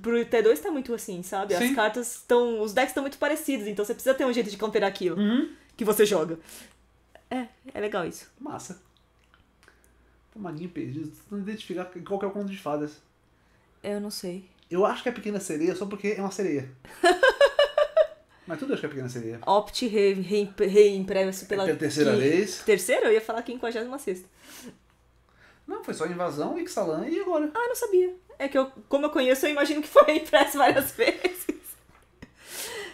pro T2 tá muito assim, sabe? Sim. As cartas estão. Os decks estão muito parecidos, então você precisa ter um jeito de counter aquilo uhum. que você joga. É, é legal isso. Massa. Tô maninho perdido, tentando identificar qual que é o conto de fadas. Eu não sei. Eu acho que é pequena sereia só porque é uma sereia. [laughs] Mas tudo acho que é pequena sereia. Opte re, re, reimpresso pela. É terceira que, vez. Terceira? Eu ia falar 56. Não, foi só invasão, Ixalan e agora. Ah, não sabia. É que eu, como eu conheço, eu imagino que foi reimpresso [laughs] várias vezes.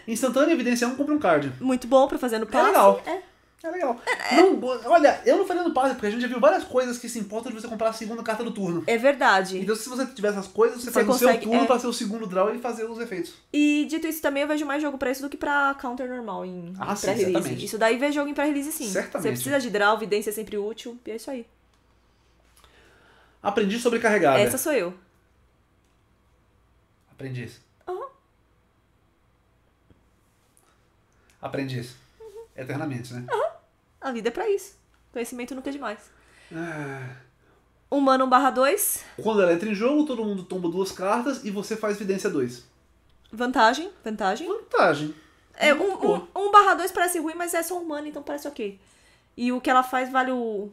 Instantânea, evidência 1, compra um card. Muito bom pra fazer no é passe. É legal. É. É legal. É, é. Não, olha, eu não faria no passe, porque a gente já viu várias coisas que se importam de você comprar a segunda carta do turno. É verdade. Então, se você tiver essas coisas, você, você faz consegue, o seu turno é... pra ser o segundo draw e fazer os efeitos. E dito isso, também eu vejo mais jogo pra isso do que pra counter normal em, ah, em pré-release. Isso daí vê jogo em pré-release sim. Certamente. Você precisa de draw, vidência é sempre útil, e é isso aí. Aprendi sobrecarregada. Essa sou eu. Aprendiz. Uhum. Aprendi Uhum. Eternamente, né? Uhum. A vida é pra isso. Conhecimento nunca é demais. Ah. É. Humano 1 barra 2. Quando ela entra em jogo, todo mundo tomba duas cartas e você faz evidência 2. Vantagem, vantagem. Vantagem. É, Muito um, um, um barra 2 parece ruim, mas é só humano, então parece ok. E o que ela faz vale o.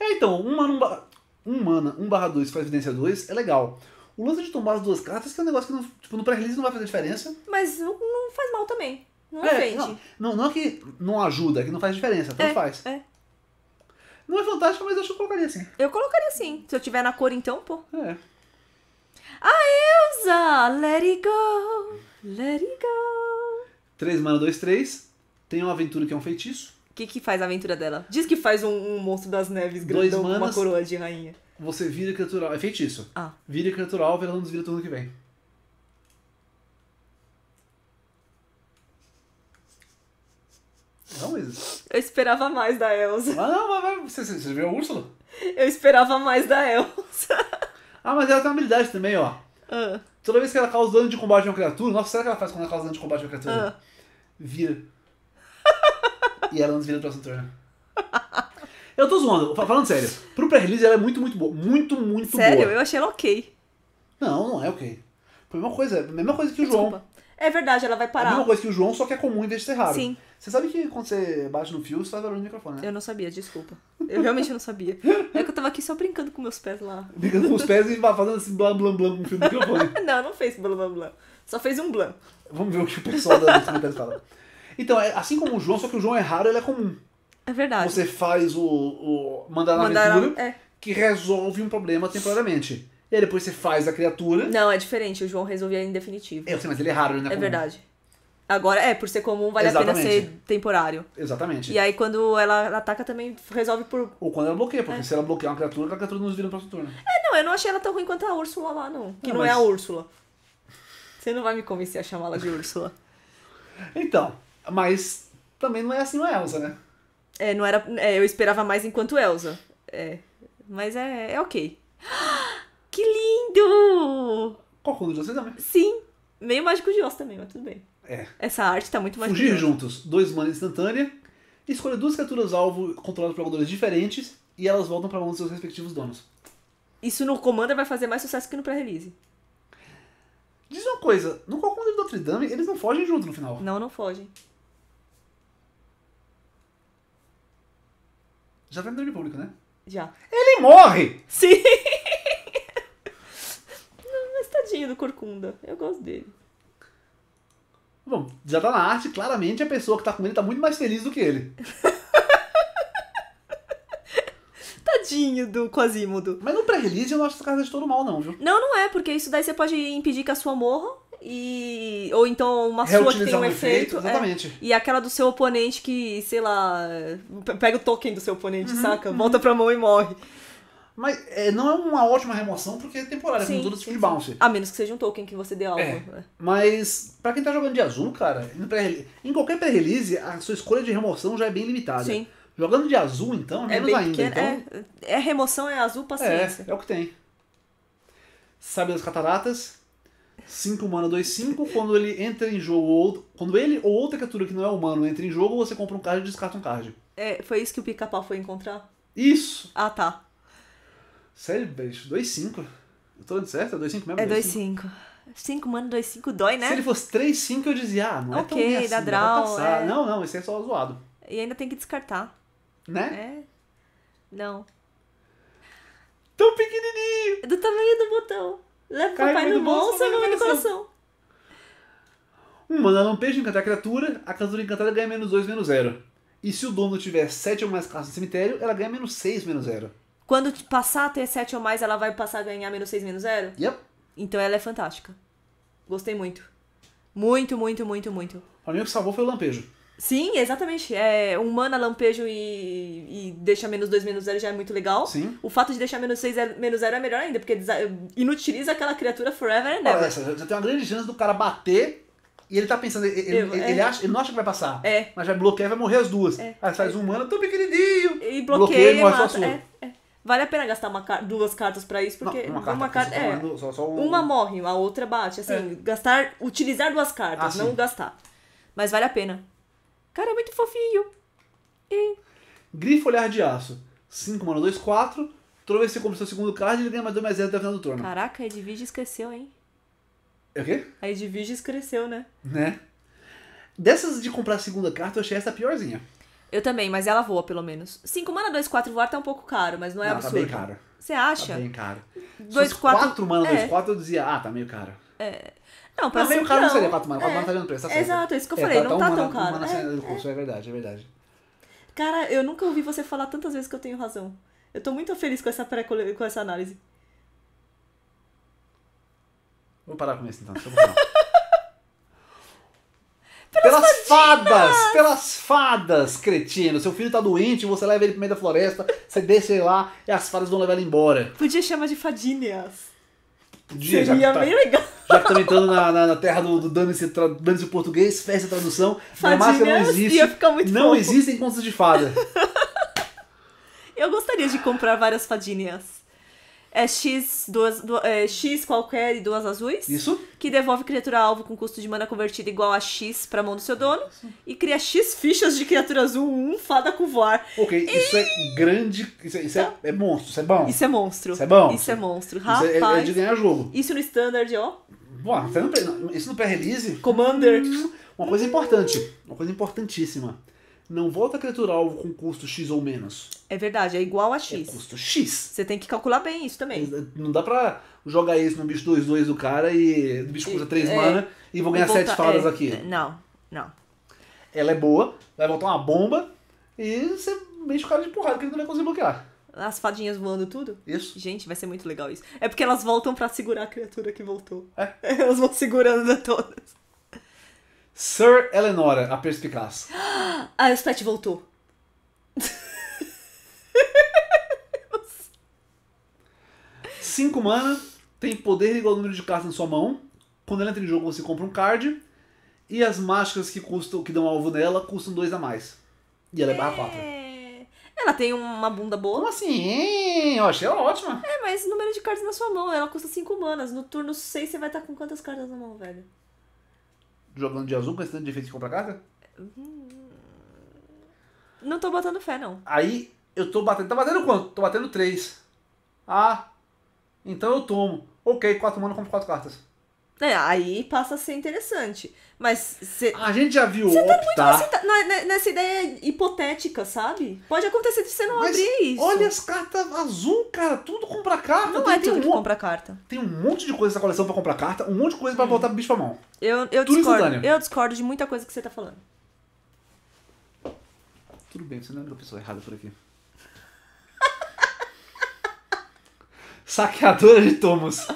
É, então, um 1 um barra, um mana, barra 2 faz evidência 2 é legal. O lance de tombar as duas cartas, que é um negócio que não, tipo, no pré-release não vai fazer diferença. Mas não, não faz mal também. Não é, ofende. Não, não, não, é que não ajuda, é que não faz diferença, tanto é, faz. É. Não é fantástico, mas eu acho que eu colocaria assim. Eu colocaria assim. Se eu tiver na cor, então, pô. É. A Elza! let it go, let it go. 3 mana, 2, 3. Tem uma aventura que é um feitiço. O que, que faz a aventura dela? Diz que faz um, um monstro das neves grandão manas, com uma coroa de rainha. Você vira criatura. É feitiço. Ah. Vira criatura alva e ela não desvira tudo que vem. Não, mas... Eu esperava mais da Elsa. Ah, não, mas você, você viu a Úrsula? Eu esperava mais da Elsa. Ah, mas ela tem uma habilidade também, ó. Ah. Toda vez que ela causa dano de combate a uma criatura, nossa, será que ela faz quando ela causa dano de combate a uma criatura? Ah. Vira. [laughs] e ela não desvira do próximo turno. Eu tô zoando, falando sério. Pro pré-release ela é muito, muito boa. Muito, muito sério? boa. Sério? Eu achei ela ok. Não, não é ok. Foi a mesma coisa, a mesma coisa que o Desculpa. João. É verdade, ela vai parar. É a mesma coisa que o João, só que é comum em vez de ser raro. Sim. Você sabe que quando você bate no fio, você faz tá barulho no microfone, né? Eu não sabia, desculpa. Eu realmente não sabia. É que eu tava aqui só brincando com meus pés lá. Brincando com os pés e fazendo assim blam blam blam no fio do microfone. [laughs] não, não fez blam blam blam. Só fez um blam. Vamos ver o que o pessoal da Nintendo fala. Então, é assim como o João, só que o João é raro, ele é comum. É verdade. Você faz o, o mandar na Mandaram, aventura, é. que resolve um problema temporariamente. E aí depois você faz a criatura. Não, é diferente. O João resolvia em definitivo. Eu sei, mas ele é raro, ele não é, é verdade. Agora, é, por ser comum, vale Exatamente. a pena ser temporário. Exatamente. E aí, quando ela ataca, também resolve por. Ou quando ela bloqueia, porque é. se ela bloquear uma criatura, a criatura nos vira no próximo turno. É, não, eu não achei ela tão ruim quanto a Úrsula lá, não. Que não, não mas... é a Úrsula. Você não vai me convencer a chamá-la de Úrsula. então, mas também não é assim a Elsa, né? É, não era. É, eu esperava mais enquanto Elsa. É. Mas é, é ok. Que lindo! Qualcuno de Oz também. Sim. Meio Mágico de Oz também, mas tudo bem. É. Essa arte tá muito mais Fugir juntos. Dois manas instantânea. Escolha duas criaturas alvo controladas por jogadores diferentes e elas voltam para mão dos seus respectivos donos. Isso no Commander vai fazer mais sucesso que no pré-release. Diz uma coisa, no Commander do Notre Dame, eles não fogem juntos no final. Não, não fogem. Já vem tá no domínio público, né? Já. Ele morre! Sim! [laughs] gostinho do corcunda. Eu gosto dele. Bom, já tá na arte, claramente a pessoa que tá com ele tá muito mais feliz do que ele. [laughs] Tadinho do Quasimodo. Mas no pré-release eu não acho essa carta de todo mal, não, viu? Não, não é, porque isso daí você pode impedir que a sua morra. E. Ou então uma sua que tem um, um efeito. efeito é. exatamente. É, e aquela do seu oponente que, sei lá. Pega o token do seu oponente, uhum, saca? Uhum. Volta pra mão e morre. Mas é, não é uma ótima remoção porque é temporária, sim, como todo tipo de bounce. A menos que seja um token que você dê algo. É. Né? Mas para quem tá jogando de azul, cara, em qualquer pré-release, a sua escolha de remoção já é bem limitada. Sim. Jogando de azul, então, é menos ainda. Pequeno, então... É, é, remoção, é azul, paciência. É, é o que tem. Sabe das cataratas? 5 humano 2, 5. Quando ele entra em jogo, ou, quando ele ou outra criatura que não é humano entra em jogo, você compra um card e descarta um card. É, foi isso que o pica-pau foi encontrar? Isso! Ah, tá. Sério, bicho? 2,5? Eu tô dando certo? É 2,5 mesmo? É 2,5. 5, mano, 2, 5 dói, né? Se ele fosse 3, 5, eu dizia, ah, não okay, é tão assim, dá draw, passar. É... Não, não, esse é só zoado. E ainda tem que descartar. Né? É. Não. Tão pequenininho! É do tamanho do botão. Leva o papai no bolso e mamãe no coração. Um, mandar um encantar a criatura, a criatura encantada ganha menos 2, menos 0. E se o dono tiver 7 ou mais cartas no cemitério, ela ganha menos 6, menos 0. Quando passar a ter 7 ou mais, ela vai passar a ganhar menos 6, menos 0? Yep. Então ela é fantástica. Gostei muito. Muito, muito, muito, muito. Pra mim o que salvou foi o lampejo. Sim, exatamente. É, mana lampejo e, e deixa menos 2, menos 0 já é muito legal. Sim. O fato de deixar menos 6, menos 0 é melhor ainda, porque inutiliza aquela criatura forever and ever. Olha, você já tem uma grande chance do cara bater e ele tá pensando, ele, eu, ele, é. ele, acha, ele não acha que vai passar. É. Mas vai bloquear e vai morrer as duas. É. Aí faz um mana, tão pequenininho. E bloqueia, bloqueia e morre mata. só a sua. É, é. Vale a pena gastar uma, duas cartas para isso, porque não, uma carta, uma, carta, é, falando, só, só um... uma morre, a outra bate. Assim, é. gastar. Utilizar duas cartas, ah, não sim. gastar. Mas vale a pena. Cara, é muito fofinho. E... Grifo olhar de aço. 5 mana, 2, 4. Toda vez você compra seu segundo card, e ele ganha mais 2 mais 0 até o final do turno. Caraca, a Edvige esqueceu, hein? É o quê? A Edvige esqueceu, né? Né? Dessas de comprar a segunda carta, eu achei essa piorzinha. Eu também, mas ela voa, pelo menos. 5 mana, 2, 4 voar tá um pouco caro, mas não é não, absurdo. Tá bem caro. Você acha? Tá bem caro. 2, 4... 4 mana, 2, 4, é. eu dizia, ah, tá meio caro. É... Não, pra não, meio caro não, seria 4 mana, 4 é. mana tá dando preço, tá certo. Exato, é isso que eu é, falei, tá, não tá, um tão caro. Um mana é, do curso, é. é verdade, é verdade. Cara, eu nunca ouvi você falar tantas vezes que eu tenho razão. Eu tô muito feliz com essa, pré com essa análise. Vou parar com isso então, deixa eu [laughs] Pelas, pelas fadas! Pelas fadas, cretino! Seu filho tá doente, você leva ele pro meio da floresta, você deixa ele lá e as fadas vão levar ele embora. Podia chamar de fadíneas. Podia, Seria tá, bem legal. Já que estamos entrando na, na, na, terra do, do dane-se dane português, fez a tradução. Fadíneas não existe. Ia ficar muito não existem contos de fada. [laughs] Eu gostaria de comprar várias fadíneas é X, duas, duas é, X qualquer e duas azuis. Isso. Que devolve criatura alvo com custo de mana convertida igual a X pra mão do seu dono. Isso. E cria X fichas de criatura azul um, fada com voar. Ok, e... isso é grande. Isso, é, isso é, então, é, monstro, isso é bom. Isso é monstro. Isso é bom. Isso é monstro. Rapaz. Isso é, é de ganhar jogo. Isso no standard, ó. isso no pré-release. Commander. Uma coisa importante. Uma coisa importantíssima não volta a criatura-alvo com custo X ou menos. É verdade, é igual a X. É custo X. Você tem que calcular bem isso também. Não dá pra jogar isso no bicho 2-2 do cara e o bicho custa 3 é, mana e vou é, ganhar 7 fadas é, aqui. É, não, não. Ela é boa, vai voltar uma bomba e você mexe o cara de porrada que ele não vai conseguir bloquear. As fadinhas voando tudo? Isso. Gente, vai ser muito legal isso. É porque elas voltam para segurar a criatura que voltou. É. [laughs] Elas vão segurando todas. Sir Eleonora, a perspicaz. [gasps] Ah, o Splat voltou. [laughs] Cinco mana, tem poder igual ao número de cartas na sua mão. Quando ela entra em jogo, você compra um card. E as máscaras que custam, que dão alvo nela custam dois a mais. E ela é, é barra 4. Ela tem uma bunda boa. Como assim? Eu achei ela ótima. É, mas número de cartas na sua mão, ela custa 5 manas. No turno 6 você vai estar com quantas cartas na mão, velho? jogando de azul com esse tanto de efeito que compra carta? Hum, não tô botando fé, não. Aí eu tô batendo. Tá batendo quanto? Tô batendo 3. Ah, então eu tomo. Ok, 4 mana, compro 4 cartas. É, aí passa a ser interessante. Mas cê, ah, a gente já viu você tá muito nessa, é, né, nessa ideia hipotética, sabe? Pode acontecer de você não Mas abrir isso. Olha as cartas azul, cara, tudo compra carta. Não tem, é tudo tem um, que compra carta. Tem um monte de coisa nessa coleção para comprar carta, um monte de coisa para hum. botar bicho pra mão. Eu, eu tudo discordo. Eu discordo de muita coisa que você tá falando. Tudo bem, você não é a pessoa errada por aqui. [laughs] Saqueadora de tomos.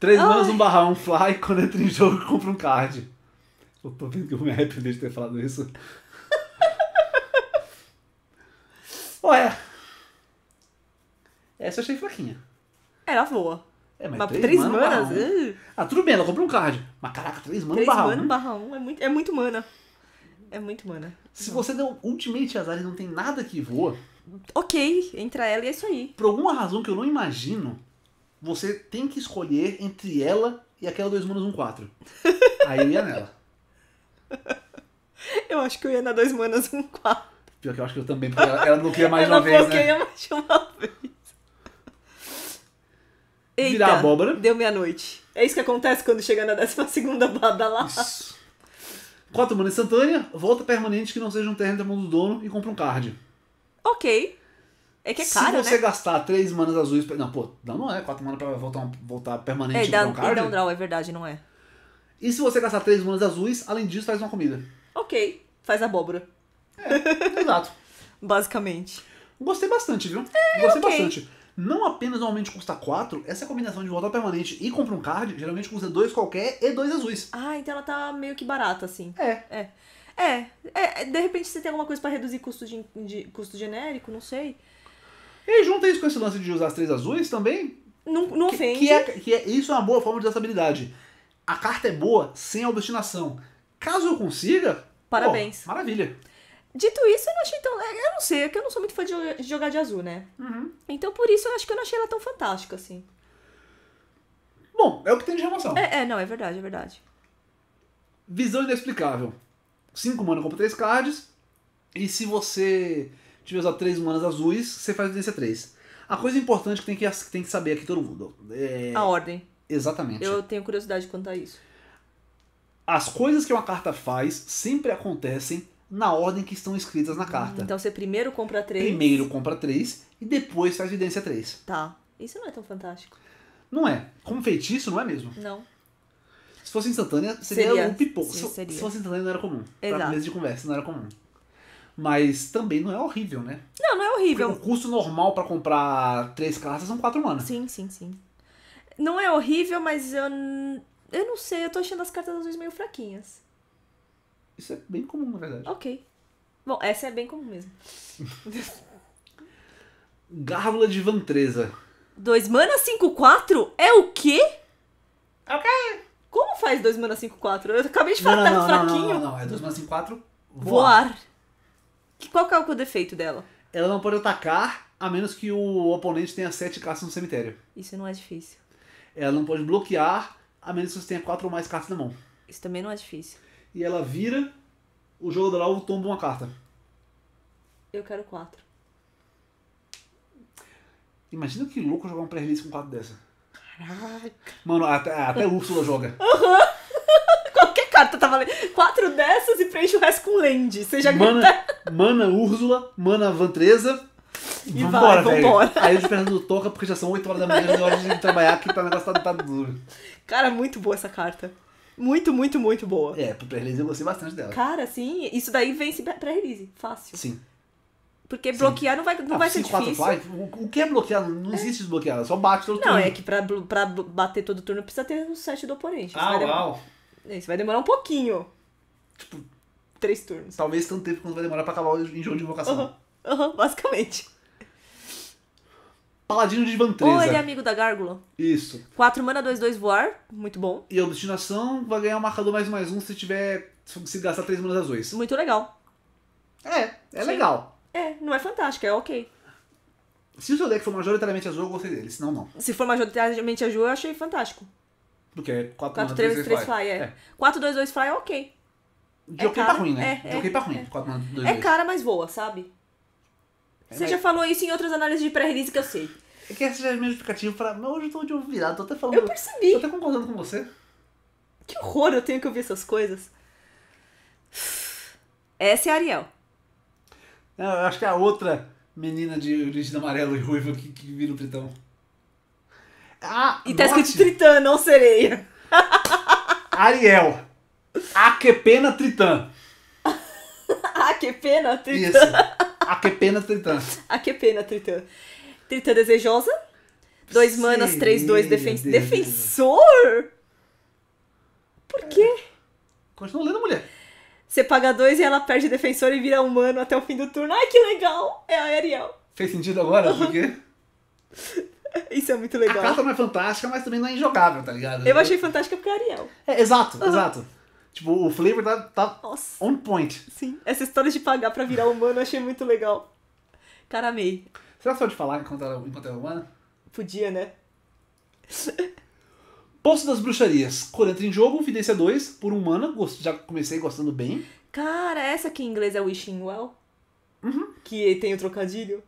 3 manas, um barra, um fly, quando entra em jogo, compra um card. Eu tô vendo que eu me arrependi de ter falado isso. Ué. [laughs] Essa eu achei fraquinha. Ela voa. É, mas, mas três, três mana, é manas? Barra um. Ah, tudo bem, ela compra um card. Mas caraca, três manas barra é mana, um. barra é um. Né? É muito, é muito mana. É muito mana. Se você deu Ultimate Azar e não tem nada que voa... Ok, entra ela e é isso aí. Por alguma razão que eu não imagino, você tem que escolher entre ela e aquela 2 manas 1 4. Aí eu ia nela. [laughs] Eu acho que eu ia na 2 manas 1 4. Pior que eu acho que eu também, porque ela, não queria mais ela uma vez, né? Ela mais uma vez. Eita, Virar abóbora. Deu meia-noite. É isso que acontece quando chega na 12 segunda bada lá. Isso. Quatro mana instantânea, volta permanente que não seja um terreno da mão do dono e compra um card. Ok. É que é caro, né? Se você né? gastar três manas azuis... Pra... Não, pô, não, não é. Quatro manas pra voltar, voltar permanente é, dá, um card. É, dá um draw, é verdade, não é. E se você gastar três manas azuis, além disso, faz uma comida. Ok, faz abóbora. É, [laughs] exato. Basicamente. Gostei bastante, viu? É, Gostei okay. bastante. Não apenas normalmente custa 4, essa combinação de voltar permanente e compra um card, geralmente custa dois qualquer e dois azuis. Ah, então ela tá meio que barata, assim. É. É. É, é, de repente você tem alguma coisa para reduzir custo, de, de, custo genérico, não sei. E aí junta isso com esse lance de usar as três azuis também. Não, não ofende. Que é, que é, isso é uma boa forma de usar essa habilidade. A carta é boa sem a obstinação. Caso eu consiga. Parabéns. Pô, maravilha. Dito isso, eu não achei tão. Eu não sei, é que eu não sou muito fã de jogar de azul, né? Uhum. Então por isso eu acho que eu não achei ela tão fantástica, assim. Bom, é o que tem de relação. É, é não, é verdade, é verdade. Visão inexplicável. cinco mana compra três cards. E se você tiver usado três manas azuis, você faz evidência 3. A coisa importante que tem que, que, tem que saber aqui todo mundo. É... A ordem. Exatamente. Eu tenho curiosidade quanto a isso. As coisas que uma carta faz sempre acontecem na ordem que estão escritas na carta. Então você primeiro compra três. Primeiro compra três e depois faz evidência três. Tá. Isso não é tão fantástico. Não é. Como feitiço, não é mesmo? Não. Se fosse instantânea, seria, seria um pipoco. Sim, seria. Se fosse instantânea, não era comum. Exato. Pra mesa de conversa, não era comum mas também não é horrível, né? Não, não é horrível. Porque o custo normal para comprar três cartas são quatro manas. Sim, sim, sim. Não é horrível, mas eu. Eu não sei, eu tô achando as cartas azuis meio fraquinhas. Isso é bem comum, na verdade. Ok. Bom, essa é bem comum mesmo. [laughs] Gárvula de Vantreza. Dois manas cinco quatro É o quê? Ok. Como faz dois manas cinco quatro Eu acabei de falar tá não, não, que tá não, fraquinho. Não, não, não, é dois manas cinco quatro voar. voar. Qual que é o defeito dela? Ela não pode atacar a menos que o oponente tenha sete cartas no cemitério. Isso não é difícil. Ela não pode bloquear a menos que você tenha quatro ou mais cartas na mão. Isso também não é difícil. E ela vira, o jogador alvo tomba uma carta. Eu quero quatro. Imagina que louco jogar um pré-release com quatro dessa. Caraca. Mano, até, até Úrsula joga. [laughs] carta tava Quatro dessas e preenche o resto com land. Você já Mana, mana Úrsula, Mana Vantreza. E vambora, vai, vambora. Aí o Fernando toca porque já são 8 horas da manhã, é hora de trabalhar, que tá negócio tá, tá duro. Cara, muito boa essa carta. Muito, muito, muito boa. É, pro pré-release eu gostei bastante dela. Cara, sim, isso daí vence pré-release, fácil. Sim. Porque bloquear Sim. não vai, não ah, vai ser 4, difícil. 4, o que é bloquear? Não é. existe desbloquear, só bate todo não, turno. Não, é que pra, pra bater todo turno precisa ter o set do oponente. Ah, uau. Demorar. É isso vai demorar um pouquinho. Tipo, três turnos. Talvez tanto tempo quanto vai demorar pra acabar o jogo de invocação. Aham, uhum, uhum, basicamente. Paladino de Vantreza. Ou ele é amigo da Gárgula. Isso. 4 mana, 2, 2 voar. Muito bom. E a obstinação vai ganhar um marcador mais mais um se tiver. Se gastar 3 manas azuis. Muito legal. É, é Sim. legal. É, não é fantástico, é ok. Se o seu deck for majoritariamente azul, eu gostei dele, senão não. Se for majoritariamente azul, eu achei fantástico. Porque é 4-3-3 fly. é. é. 4-2-2 fly é ok. De é ok cara, pra ruim, né? É, de é, ok pra ruim. É, 4, 2, é cara, mas voa, sabe? É, você mas... já falou isso em outras análises de pré-release que eu sei. É que esse já é meu justificativo pra. Mas hoje eu tô de ouvido virado, tô até falando. Eu percebi. Tô até concordando com você. Que horror eu tenho que ouvir essas coisas. Essa é a Ariel. eu acho que é a outra menina de origem amarelo e ruiva que, que vira o tritão. Ah, e tá escrito Tritã, não sereia. [laughs] Ariel. A que pena Tritã. [laughs] A que pena Tritã. Isso. A que pena Tritã. [laughs] A que pena Tritã. Tritã desejosa. Dois manas, três, dois defen Deus. defensor. Por quê? É. Continua lendo, mulher. Você paga dois e ela perde defensor e vira humano até o fim do turno. Ai, que legal! É a Ariel. Fez sentido agora? Por quê? [laughs] Isso é muito legal. A carta não é fantástica, mas também não é injogável, tá ligado? Eu achei fantástica porque é Ariel. É, exato, uhum. exato. Tipo, o flavor tá, tá on point. Sim, essa história de pagar pra virar humano eu achei muito legal. Cara, amei. Será que pode falar enquanto ela, enquanto é humana? Podia, né? [laughs] Poço das Bruxarias. Cor entra em jogo, Vidência 2, por humana. Já comecei gostando bem. Cara, essa aqui em inglês é Wishing Well? Uhum. Que tem o trocadilho.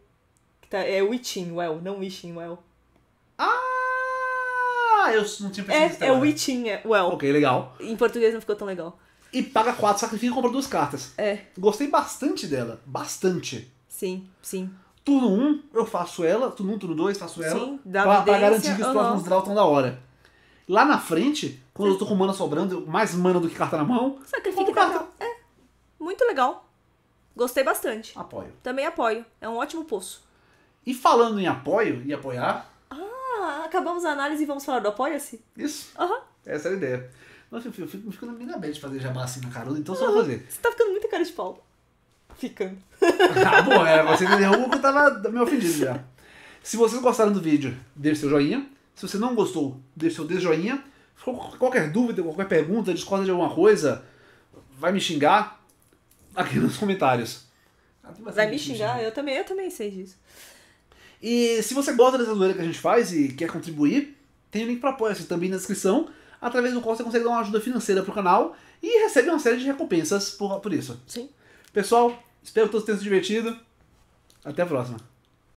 Que tá, é Wishing Well, não Wishing Well eu não tinha percebido É, é agora. Né? Witching é, Well. Ok, legal. Em português não ficou tão legal. E paga 4, sacrifica e compra duas cartas. É. Gostei bastante dela. Bastante. Sim, sim. Turno 1, um, eu faço ela. Turno 1, um, turno 2, faço ela. Sim, dá pra, pra garantir que os próximos draws estão da hora. Lá na frente, quando sim. eu tô com mana sobrando, mais mana do que carta na mão. Sacrifica carta. é. Muito legal. Gostei bastante. Apoio. Também apoio. É um ótimo poço. E falando em apoio e apoiar, acabamos a análise e vamos falar do Apoia-se? Isso. Uhum. Essa era é a ideia. Nossa, eu fico, me ficando muito na bem de fazer jabá assim na cara, então só vou fazer. Você tá ficando muito cara de pau. Ficando. [laughs] ah, bom, é, você me derrubou que eu tava me ofendido já. Se vocês gostaram do vídeo, deixe seu joinha. Se você não gostou, deixe seu desjoinha. Qualquer dúvida, qualquer pergunta, discorda de alguma coisa, vai me xingar aqui nos comentários. Ah, vai me xingar? Eu também, eu também sei disso. E se você gosta dessa zoeira que a gente faz e quer contribuir, tem o link para apoia-se também na descrição, através do qual você consegue dar uma ajuda financeira pro canal e recebe uma série de recompensas por, por isso. Sim. Pessoal, espero que todos tenham se divertido. Até a próxima.